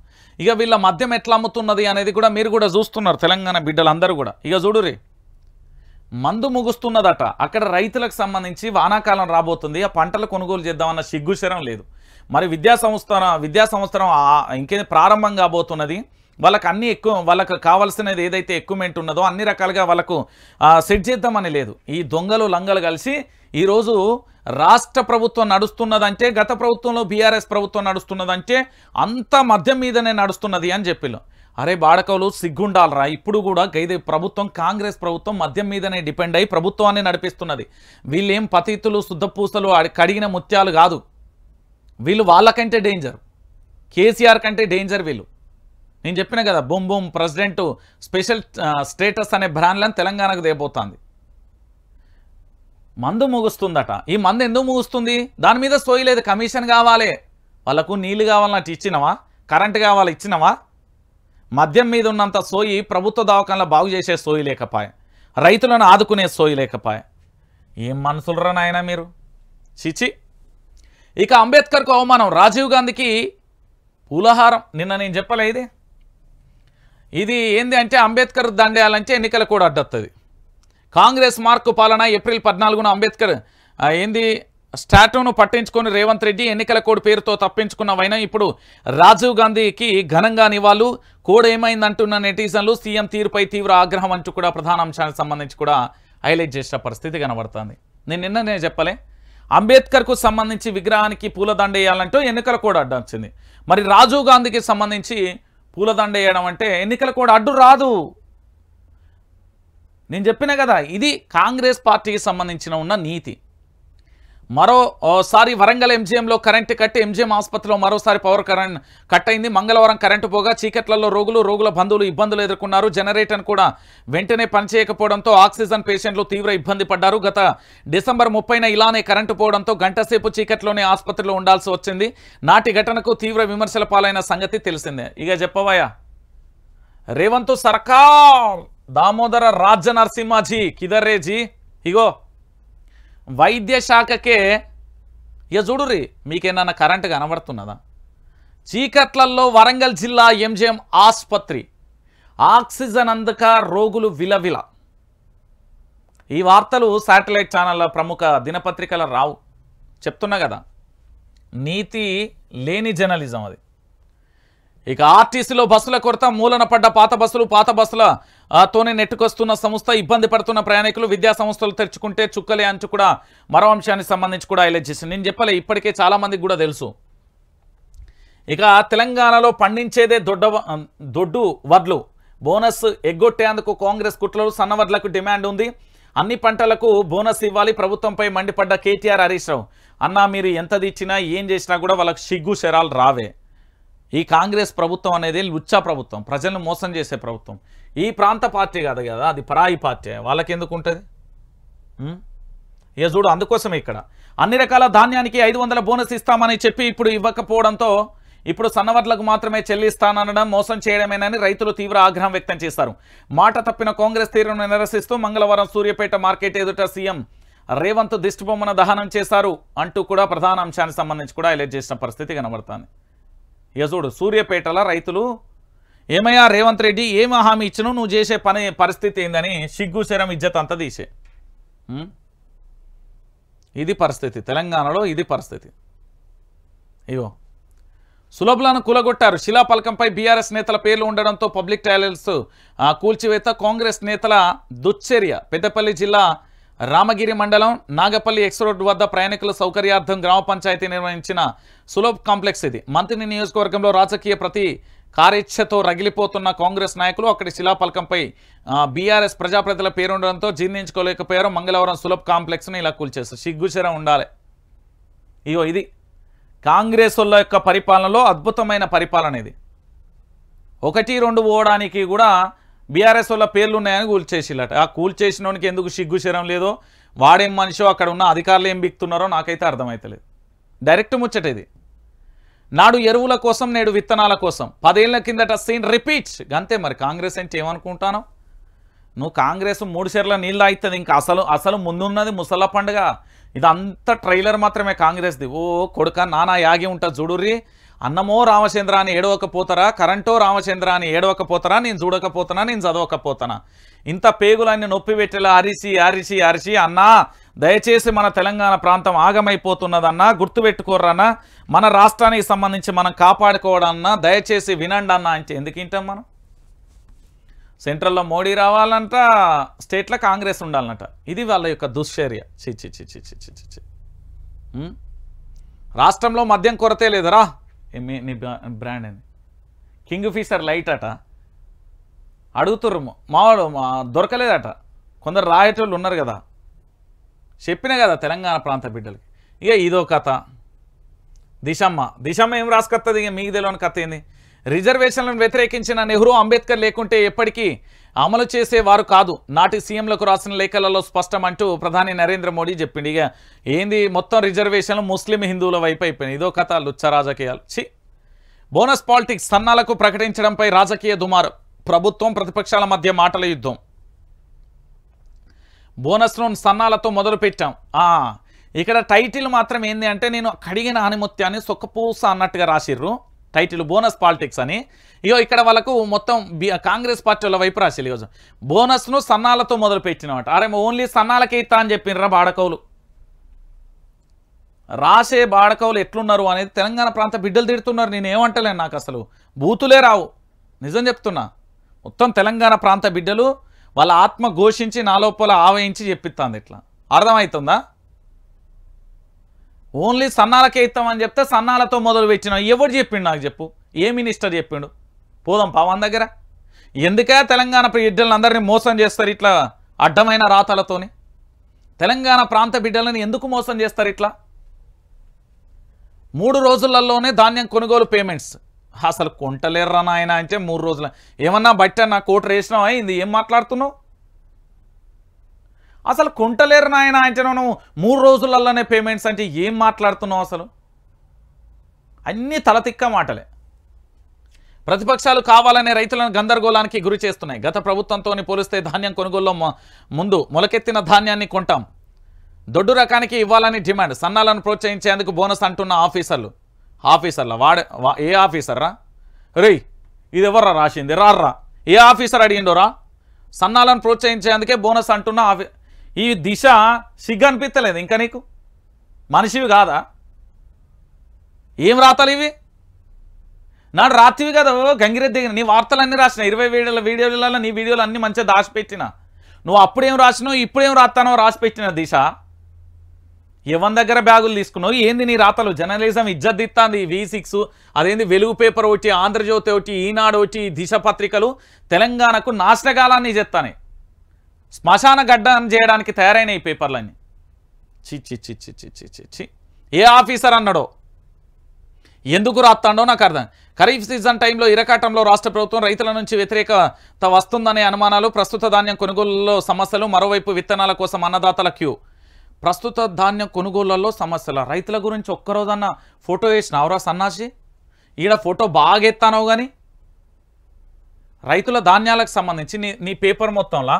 ఇక వీళ్ళ మద్యం ఎట్లా అమ్ముతున్నది అనేది కూడా మీరు కూడా చూస్తున్నారు తెలంగాణ బిడ్డలందరూ కూడా ఇక చూడురి మందు ముగుస్తున్నదట అక్కడ రైతులకు సంబంధించి వానాకాలం రాబోతుంది ఆ పంటలు కొనుగోలు చేద్దామన్న సిగ్గుశరం లేదు మరి విద్యా సంస్థ విద్యా సంవత్సరం ఇంకేది ప్రారంభం కాబోతున్నది వాళ్ళకి అన్ని ఎక్కువ వాళ్ళకు కావాల్సినది ఏదైతే ఎక్విప్మెంట్ ఉన్నదో అన్ని రకాలుగా వాళ్ళకు సెట్ చేద్దామని లేదు ఈ దొంగలు లంగలు కలిసి ఈరోజు రాష్ట్ర ప్రభుత్వం నడుస్తున్నదంటే గత ప్రభుత్వంలో బీఆర్ఎస్ ప్రభుత్వం నడుస్తున్నదంటే అంత మద్యం మీదనే నడుస్తున్నది అని చెప్పిలో అరే బాడకవులు సిగ్గుండాలరా ఇప్పుడు కూడా గైదే ప్రభుత్వం కాంగ్రెస్ ప్రభుత్వం మద్యం మీదనే డిపెండ్ అయి ప్రభుత్వాన్ని నడిపిస్తున్నది వీళ్ళేం పతితులు శుద్ధపూసలు కడిగిన ముత్యాలు కాదు వీళ్ళు వాళ్ళకంటే డేంజర్ కేసీఆర్ కంటే డేంజర్ వీళ్ళు నేను చెప్పిన కదా boom boom president special status అనే బ్రాండ్లను తెలంగాణకు దేపోతుంది మందు ముగుస్తుందట ఈ మందు ఎందుకు ముగుస్తుంది దాని మీద సోయలేదు కమిషన్ కావాలి వాళ్ళకు నీళ్ళు కావాలన్నట్టు ఇచ్చినవా కరెంటు కావాలి ఇచ్చినవా మద్యం మీద ఉన్నంత సోయి ప్రభుత్వ దవాఖాన్లో బాగు చేసే సోయి లేకపాయ రైతులను ఆదుకునే సోయి లేకపాయ ఏం మనుషులరా నాయన మీరు చిచి ఇక అంబేద్కర్కు అవమానం రాజీవ్ గాంధీకి పూలహారం నిన్న నేను చెప్పలే ఇది ఇది ఏంది అంటే అంబేద్కర్ దండేయాలంటే ఎన్నికలు కూడా అడ్డొత్తుంది కాంగ్రెస్ మార్కు పాలన ఏప్రిల్ పద్నాలుగున అంబేద్కర్ ఏంది స్టాట్యూను పట్టించుకొని రేవంత్ రెడ్డి ఎన్నికల కోడ్ పేరుతో తప్పించుకున్న వైన ఇప్పుడు రాజీవ్ గాంధీకి ఘనంగా నివాళులు కోడ్ ఏమైందంటున్న నెటిజన్లు సీఎం తీరుపై తీవ్ర ఆగ్రహం అంటూ కూడా ప్రధాన అంశానికి సంబంధించి కూడా హైలైట్ చేసిన పరిస్థితి కనబడుతుంది నేను నిన్న నేను చెప్పలే అంబేద్కర్కు సంబంధించి విగ్రహానికి పూలదండ వేయాలంటూ ఎన్నికల కోడ్ అడ్డొచ్చింది మరి రాజీవ్ గాంధీకి సంబంధించి పూలదండ వేయడం అంటే ఎన్నికల కోడ్ అడ్డు రాదు నేను చెప్పిన కదా ఇది కాంగ్రెస్ పార్టీకి సంబంధించిన ఉన్న నీతి మరోసారి వరంగల్ ఎంజీఎంలో కరెంట్ కట్టి ఎంజీఎం ఆసుపత్రిలో మరోసారి పవర్ కరెంట్ కట్ అయింది మంగళవారం కరెంటు పోగా చీకట్లలో రోగులు రోగుల బంధువులు ఇబ్బందులు ఎదుర్కొన్నారు జనరేటర్ కూడా వెంటనే పనిచేయకపోవడంతో ఆక్సిజన్ పేషెంట్లు తీవ్ర ఇబ్బంది పడ్డారు గత డిసెంబర్ ముప్పైన ఇలానే కరెంటు పోవడంతో గంటసేపు చీకట్లోనే ఆసుపత్రిలో ఉండాల్సి వచ్చింది నాటి ఘటనకు తీవ్ర విమర్శల పాలైన సంగతి తెలిసిందే ఇక చెప్పవయ్యా రేవంతు సర్కార్ దామోదర రాజ నరసింహాజీ కిదర్రేజీ ఇగో వైద్య శాఖకే ఇక చూడుర్రి మీకేమన్నా కరెంటు కనబడుతున్నదా చీకట్లల్లో వరంగల్ జిల్లా ఎంజిఎం ఆసుపత్రి ఆక్సిజన్ అందక రోగులు విలవిల ఈ వార్తలు శాటిలైట్ ఛానళ్ళ ప్రముఖ దినపత్రికల రావు చెప్తున్నా కదా నీతి లేని జర్నలిజం అది ఇక ఆర్టీసీలో బస్సుల కొరత మూలన పడ్డ పాత బస్సులు పాత బస్సుల తోనే నెట్టుకొస్తున్న సంస్థ ఇబ్బంది పడుతున్న ప్రయాణికులు విద్యా సంస్థలు తెరుచుకుంటే చుక్కలే అంచు కూడా మరో అంశానికి సంబంధించి కూడా హైలైట్ చేసింది నేను చెప్పలే ఇప్పటికే చాలామందికి కూడా తెలుసు ఇక తెలంగాణలో పండించేదే దొడ్డ దొడ్డు వడ్లు బోనస్ ఎగ్గొట్టేందుకు కాంగ్రెస్ కుట్రలు సన్నవడ్లకు డిమాండ్ ఉంది అన్ని పంటలకు బోనస్ ఇవ్వాలి ప్రభుత్వంపై మండిపడ్డ కేటీఆర్ హరీష్ రావు అన్నా మీరు ఎంత ఇచ్చినా ఏం చేసినా కూడా వాళ్ళకు సిగ్గు శరాలు రావే ఈ కాంగ్రెస్ ప్రభుత్వం అనేది లుచ్చా ప్రభుత్వం ప్రజలను మోసం చేసే ప్రభుత్వం ఈ ప్రాంత పార్టీ కాదు కదా అది పరాయి పార్టీ వాళ్ళకి ఎందుకు ఉంటుంది ఇక చూడు అందుకోసమే ఇక్కడ అన్ని రకాల ధాన్యానికి ఐదు వందల బోనస్ ఇస్తామని చెప్పి ఇప్పుడు ఇవ్వకపోవడంతో ఇప్పుడు సన్నవర్లకు మాత్రమే చెల్లిస్తానడం మోసం చేయడమేనని రైతులు తీవ్ర ఆగ్రహం వ్యక్తం చేశారు మాట తప్పిన కాంగ్రెస్ తీరును నిరసిస్తూ మంగళవారం సూర్యపేట మార్కెట్ ఎదుట సీఎం రేవంత్ దిష్టిబొమ్మను దహనం చేశారు అంటూ కూడా ప్రధాన అంశానికి సంబంధించి కూడా హైలైట్ చేసిన పరిస్థితి కనబడుతుంది యజుడు సూర్యపేటలో రైతులు ఏమయ్యా రేవంత్ రెడ్డి ఏం హామీ ఇచ్చినో నువ్వు చేసే పని పరిస్థితి ఏందని సిగ్గు శరం ఇజ్జత్ అంతా తీసే ఇది పరిస్థితి తెలంగాణలో ఇది పరిస్థితి ఇవో సులభులను కూలగొట్టారు శిలాఫలకంపై బీఆర్ఎస్ నేతల పేర్లు ఉండడంతో పబ్లిక్ టాయిలెట్స్ కూల్చివేత కాంగ్రెస్ నేతల దుశ్చర్య పెద్దపల్లి జిల్లా రామగిరి మండలం నాగపల్లి ఎక్స్ రోడ్ వద్ద ప్రయాణికుల సౌకర్యార్థం గ్రామ పంచాయతీ నిర్వహించిన సులభ్ కాంప్లెక్స్ ఇది మంత్రిని నియోజకవర్గంలో రాజకీయ ప్రతి కారిచ్ఛతో రగిలిపోతున్న కాంగ్రెస్ నాయకులు అక్కడి శిలాఫలకంపై బీఆర్ఎస్ ప్రజాప్రతిల పేరుండడంతో జీర్ణించుకోలేకపోయారు మంగళవారం సులభ్ కాంప్లెక్స్ని ఇలా కూల్చేస్తారు సిగ్గుచరం ఉండాలి ఇగో ఇది కాంగ్రెస్ వాళ్ళ యొక్క పరిపాలనలో అద్భుతమైన పరిపాలన ఇది ఒకటి రెండు పోవడానికి కూడా బీఆర్ఎస్ వాళ్ళ పేర్లు ఉన్నాయని కూల్చేసిల్లట ఆ కూల్చేసినోనికి ఎందుకు సిగ్గు లేదో వాడేం మనిషో అక్కడ ఉన్న అధికారులు ఏం బిక్తున్నారో నాకైతే అర్థమవుతలేదు డైరెక్ట్ ముచ్చట ఇది నాడు ఎరువుల కోసం నేడు విత్తనాల కోసం పదేళ్ల కిందట సీన్ రిపీట్ అంతే మరి కాంగ్రెస్ అంటే ఏమనుకుంటాను నువ్వు కాంగ్రెస్ మూడు షేర్ల నీళ్ళు అవుతుంది ఇంకా అసలు అసలు ముందున్నది ముసల పండుగ ఇదంతా ట్రైలర్ మాత్రమే కాంగ్రెస్ది ఓ కొడుక నానా యాగి ఉంటా చూడుర్రి అన్నమో రామచంద్ర అని ఏడవకపోతారా కరెంటో రామచంద్ర అని ఏడవకపోతారా నేను చూడకపోతానా నేను చదవకపోతానా ఇంత పేగులన్నీ నొప్పి పెట్టేలా అరిసి అరిసి అరిసి అన్నా దయచేసి మన తెలంగాణ ప్రాంతం ఆగమైపోతున్నదన్నా గుర్తుపెట్టుకోర్రన్నా మన రాష్ట్రానికి సంబంధించి మనం కాపాడుకోవడన్నా దయచేసి వినండి అన్న అంటే ఎందుకు వింటాం మనం సెంట్రల్లో మోడీ రావాలంట స్టేట్లో కాంగ్రెస్ ఉండాలంట ఇది వాళ్ళ యొక్క దుశ్చర్య చిచి చిచి చిచి చిచి రాష్ట్రంలో మద్యం కొరతే లేదురా నీ బ్రాండ్ అని కింగ్ ఫిషర్ లైట్ అట అడుగుతుర్రు మామూలు దొరకలేదట కొందరు రాయటోళ్ళు ఉన్నారు కదా చెప్పినా కదా తెలంగాణ ప్రాంత బిడ్డలకి ఇక ఇదో కథ దిశమ్మ దిశమ్మ ఏం రాసుకొస్తుంది ఇక మీకు తెలియని కథ ఏంది రిజర్వేషన్లను వ్యతిరేకించిన నెహ్రూ అంబేద్కర్ లేకుంటే ఎప్పటికీ అమలు చేసేవారు కాదు నాటి సీఎంలకు రాసిన లేఖలలో స్పష్టం అంటూ ప్రధాని నరేంద్ర మోడీ చెప్పింది ఇక ఏంది మొత్తం రిజర్వేషన్లు ముస్లిం హిందువుల వైపు అయిపోయినాయి ఇదో కథ లుచ్చ రాజకీయాలు చి బోనస్ పాలిటిక్స్ సన్నాలకు ప్రకటించడంపై రాజకీయ దుమారు ప్రభుత్వం ప్రతిపక్షాల మధ్య మాటల యుద్ధం బోనస్ లోన్ సన్నాలతో మొదలుపెట్టాం ఇక్కడ టైటిల్ మాత్రం ఏంది అంటే నేను కడిగిన ఆనిమత్యాన్ని సొక్కపూస అన్నట్టుగా రాసిర్రు టైటిల్ బోనస్ పాలిటిక్స్ అని ఇగో ఇక్కడ వాళ్ళకు మొత్తం కాంగ్రెస్ పార్టీ వాళ్ళ వైపు రాసిల్లు ఈరోజు బోనస్ను సన్నాలతో మొదలుపెట్టినమాట అరే ఓన్లీ సన్నాలకే ఇస్తా అని చెప్పినరా బాడకవులు రాసే బాడకవులు ఎట్లున్నారు అనేది తెలంగాణ ప్రాంత బిడ్డలు తిడుతున్నారు నేను ఏమంటలేను నాకు అసలు బూతులే రావు నిజం చెప్తున్నా మొత్తం తెలంగాణ ప్రాంత బిడ్డలు వాళ్ళ ఆత్మ ఘోషించి నాలోపల ఆవయించి చెప్పిస్తుంది ఇట్లా అర్థమవుతుందా ఓన్లీ సన్నాలకే ఇస్తామని చెప్తే సన్నాలతో మొదలు పెట్టిన ఎవడు చెప్పిండు నాకు చెప్పు ఏ మినిస్టర్ చెప్పిండు పోదాం పవన్ దగ్గర ఎందుకే తెలంగాణ బిడ్డలను అందరినీ మోసం చేస్తారు ఇట్లా అడ్డమైన రాతలతోని తెలంగాణ ప్రాంత బిడ్డలను ఎందుకు మోసం చేస్తారు ఇట్లా మూడు రోజులలోనే ధాన్యం కొనుగోలు పేమెంట్స్ అసలు కొంటలేర్రా నాయన అంటే మూడు రోజులు ఏమన్నా బట్ట నా కోట రేసినావు అయింది ఏం మాట్లాడుతున్నావు అసలు కొంటలేరు నాయన అంటే నువ్వు మూడు రోజులలోనే పేమెంట్స్ అంటే ఏం మాట్లాడుతున్నావు అసలు అన్నీ తలతిక్క మాటలే ప్రతిపక్షాలు కావాలనే రైతులను గందరగోళానికి గురి చేస్తున్నాయి గత ప్రభుత్వంతో పోలిస్తే ధాన్యం కొనుగోలులో ముందు మొలకెత్తిన ధాన్యాన్ని కొంటాం దొడ్డు రకానికి ఇవ్వాలని డిమాండ్ సన్నాలను ప్రోత్సహించేందుకు బోనస్ అంటున్న ఆఫీసర్లు ఆఫీసర్ల వాడ ఏ ఆఫీసర్రా రే ఇది ఎవర్రా రాసింది రార్రా ఏ ఆఫీసర్ అడిగిండోరా సన్నాలను ప్రోత్సహించేందుకే బోనస్ అంటున్న ఆఫీ ఈ దిశ సిగ్గు అనిపించలేదు ఇంకా నీకు మనిషివి కాదా ఏం రాతలు ఇవి నాడు రాత్రివి కదా గంగిరెద్ది నీ వార్తలన్నీ రాసిన ఇరవై వీడియోల వీడియోలలో నీ వీడియోలు అన్నీ మంచిగా దాచిపెట్టిన నువ్వు అప్పుడేం రాసినావు ఇప్పుడేం రాస్తానో రాసిపెట్టిన దిశ ఎవరి దగ్గర బ్యాగులు తీసుకున్నావు ఏంది నీ రాతలు జర్నలిజం ఇజ్జద్దిత్తాంది వి సిక్స్ అదేంది వెలుగు పేపర్ ఒకటి ఆంధ్రజ్యోతి ఒకటి ఈనాడు ఒకటి దిశ పత్రికలు తెలంగాణకు నాశనకాలాన్ని చెప్తానే శ్మశాన గడ్డం చేయడానికి తయారైన ఈ పేపర్లన్నీ చి చి చి చి చి చి చి ఏ ఆఫీసర్ అన్నాడో ఎందుకు రాస్తాడో నాకు అర్థం ఖరీఫ్ సీజన్ టైంలో ఇరకాటంలో రాష్ట్ర ప్రభుత్వం రైతుల నుంచి వ్యతిరేకత వస్తుందనే అనుమానాలు ప్రస్తుత ధాన్యం కొనుగోలులో సమస్యలు మరోవైపు విత్తనాల కోసం అన్నదాతల క్యూ ప్రస్తుత ధాన్యం కొనుగోళ్లలో సమస్యల రైతుల గురించి ఒక్కరోజన్న ఫోటో వేసినావురా సన్నాసి ఈడ ఫోటో బాగా ఎత్తానవు కానీ రైతుల ధాన్యాలకు సంబంధించి నీ నీ పేపర్ మొత్తంలా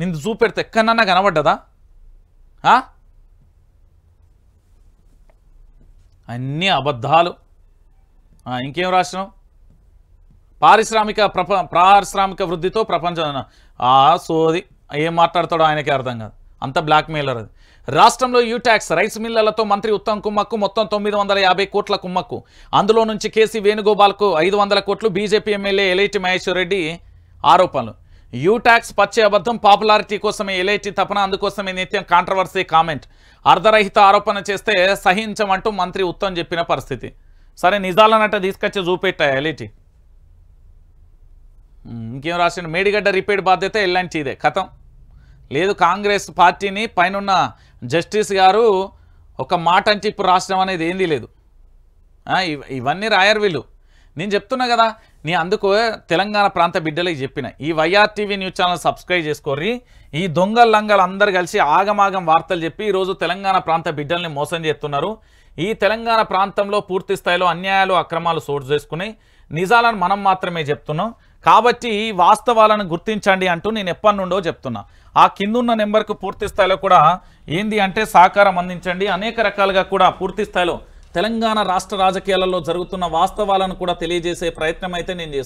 నిన్ను చూపెడితే ఎక్కడన్నా కనబడ్డదా అన్నీ అబద్ధాలు ఇంకేం రాసినాం పారిశ్రామిక ప్రప పారిశ్రామిక వృద్ధితో ప్రపంచం సోది ఏం మాట్లాడతాడో ఆయనకే అర్థం కాదు అంత బ్లాక్మెయిలర్ అది రాష్ట్రంలో యూటాక్స్ రైస్ మిల్లలతో మంత్రి ఉత్తమ్ కుమ్మక్కు మొత్తం తొమ్మిది వందల యాభై కోట్ల కుమ్మక్కు అందులో నుంచి కేసీ వేణుగోపాల్కు ఐదు వందల కోట్లు బీజేపీ ఎమ్మెల్యే ఎలైటి మహేశ్వర్ రెడ్డి ఆరోపణలు యూటాక్స్ పచ్చే అబద్ధం పాపులారిటీ కోసమే ఎలైటి తపన అందుకోసమే నిత్యం కాంట్రవర్సీ కామెంట్ అర్ధరహిత ఆరోపణ చేస్తే సహించమంటూ మంత్రి ఉత్తమ్ చెప్పిన పరిస్థితి సరే నిజాలన్నట్టు తీసుకొచ్చి చూపెట్టా ఎలైటి ఇంకేం రాసిన మేడిగడ్డ రిపేర్ బాధ్యత ఎల్లాంటిదే కథం లేదు కాంగ్రెస్ పార్టీని పైనున్న జస్టిస్ గారు ఒక మాట అంటే ఇప్పుడు రాష్ట్రం అనేది ఏంది లేదు ఇవన్నీ రాయరు వీళ్ళు నేను చెప్తున్నా కదా నీ అందుకు తెలంగాణ ప్రాంత బిడ్డలకి చెప్పిన ఈ వైఆర్టీవీ న్యూస్ ఛానల్ సబ్స్క్రైబ్ చేసుకోర్రి ఈ దొంగల లంగలు అందరు కలిసి ఆగమాగం వార్తలు చెప్పి ఈరోజు తెలంగాణ ప్రాంత బిడ్డల్ని మోసం చేస్తున్నారు ఈ తెలంగాణ ప్రాంతంలో పూర్తి స్థాయిలో అన్యాయాలు అక్రమాలు చోటు చేసుకుని నిజాలను మనం మాత్రమే చెప్తున్నాం కాబట్టి వాస్తవాలను గుర్తించండి అంటూ నేను ఎప్పటి నుండో చెప్తున్నా ఆ కిందున్న నెంబర్కు పూర్తి స్థాయిలో కూడా ఏంది అంటే సహకారం అందించండి అనేక రకాలుగా కూడా పూర్తి స్థాయిలో తెలంగాణ రాష్ట్ర రాజకీయాలలో జరుగుతున్న వాస్తవాలను కూడా తెలియజేసే ప్రయత్నం అయితే నేను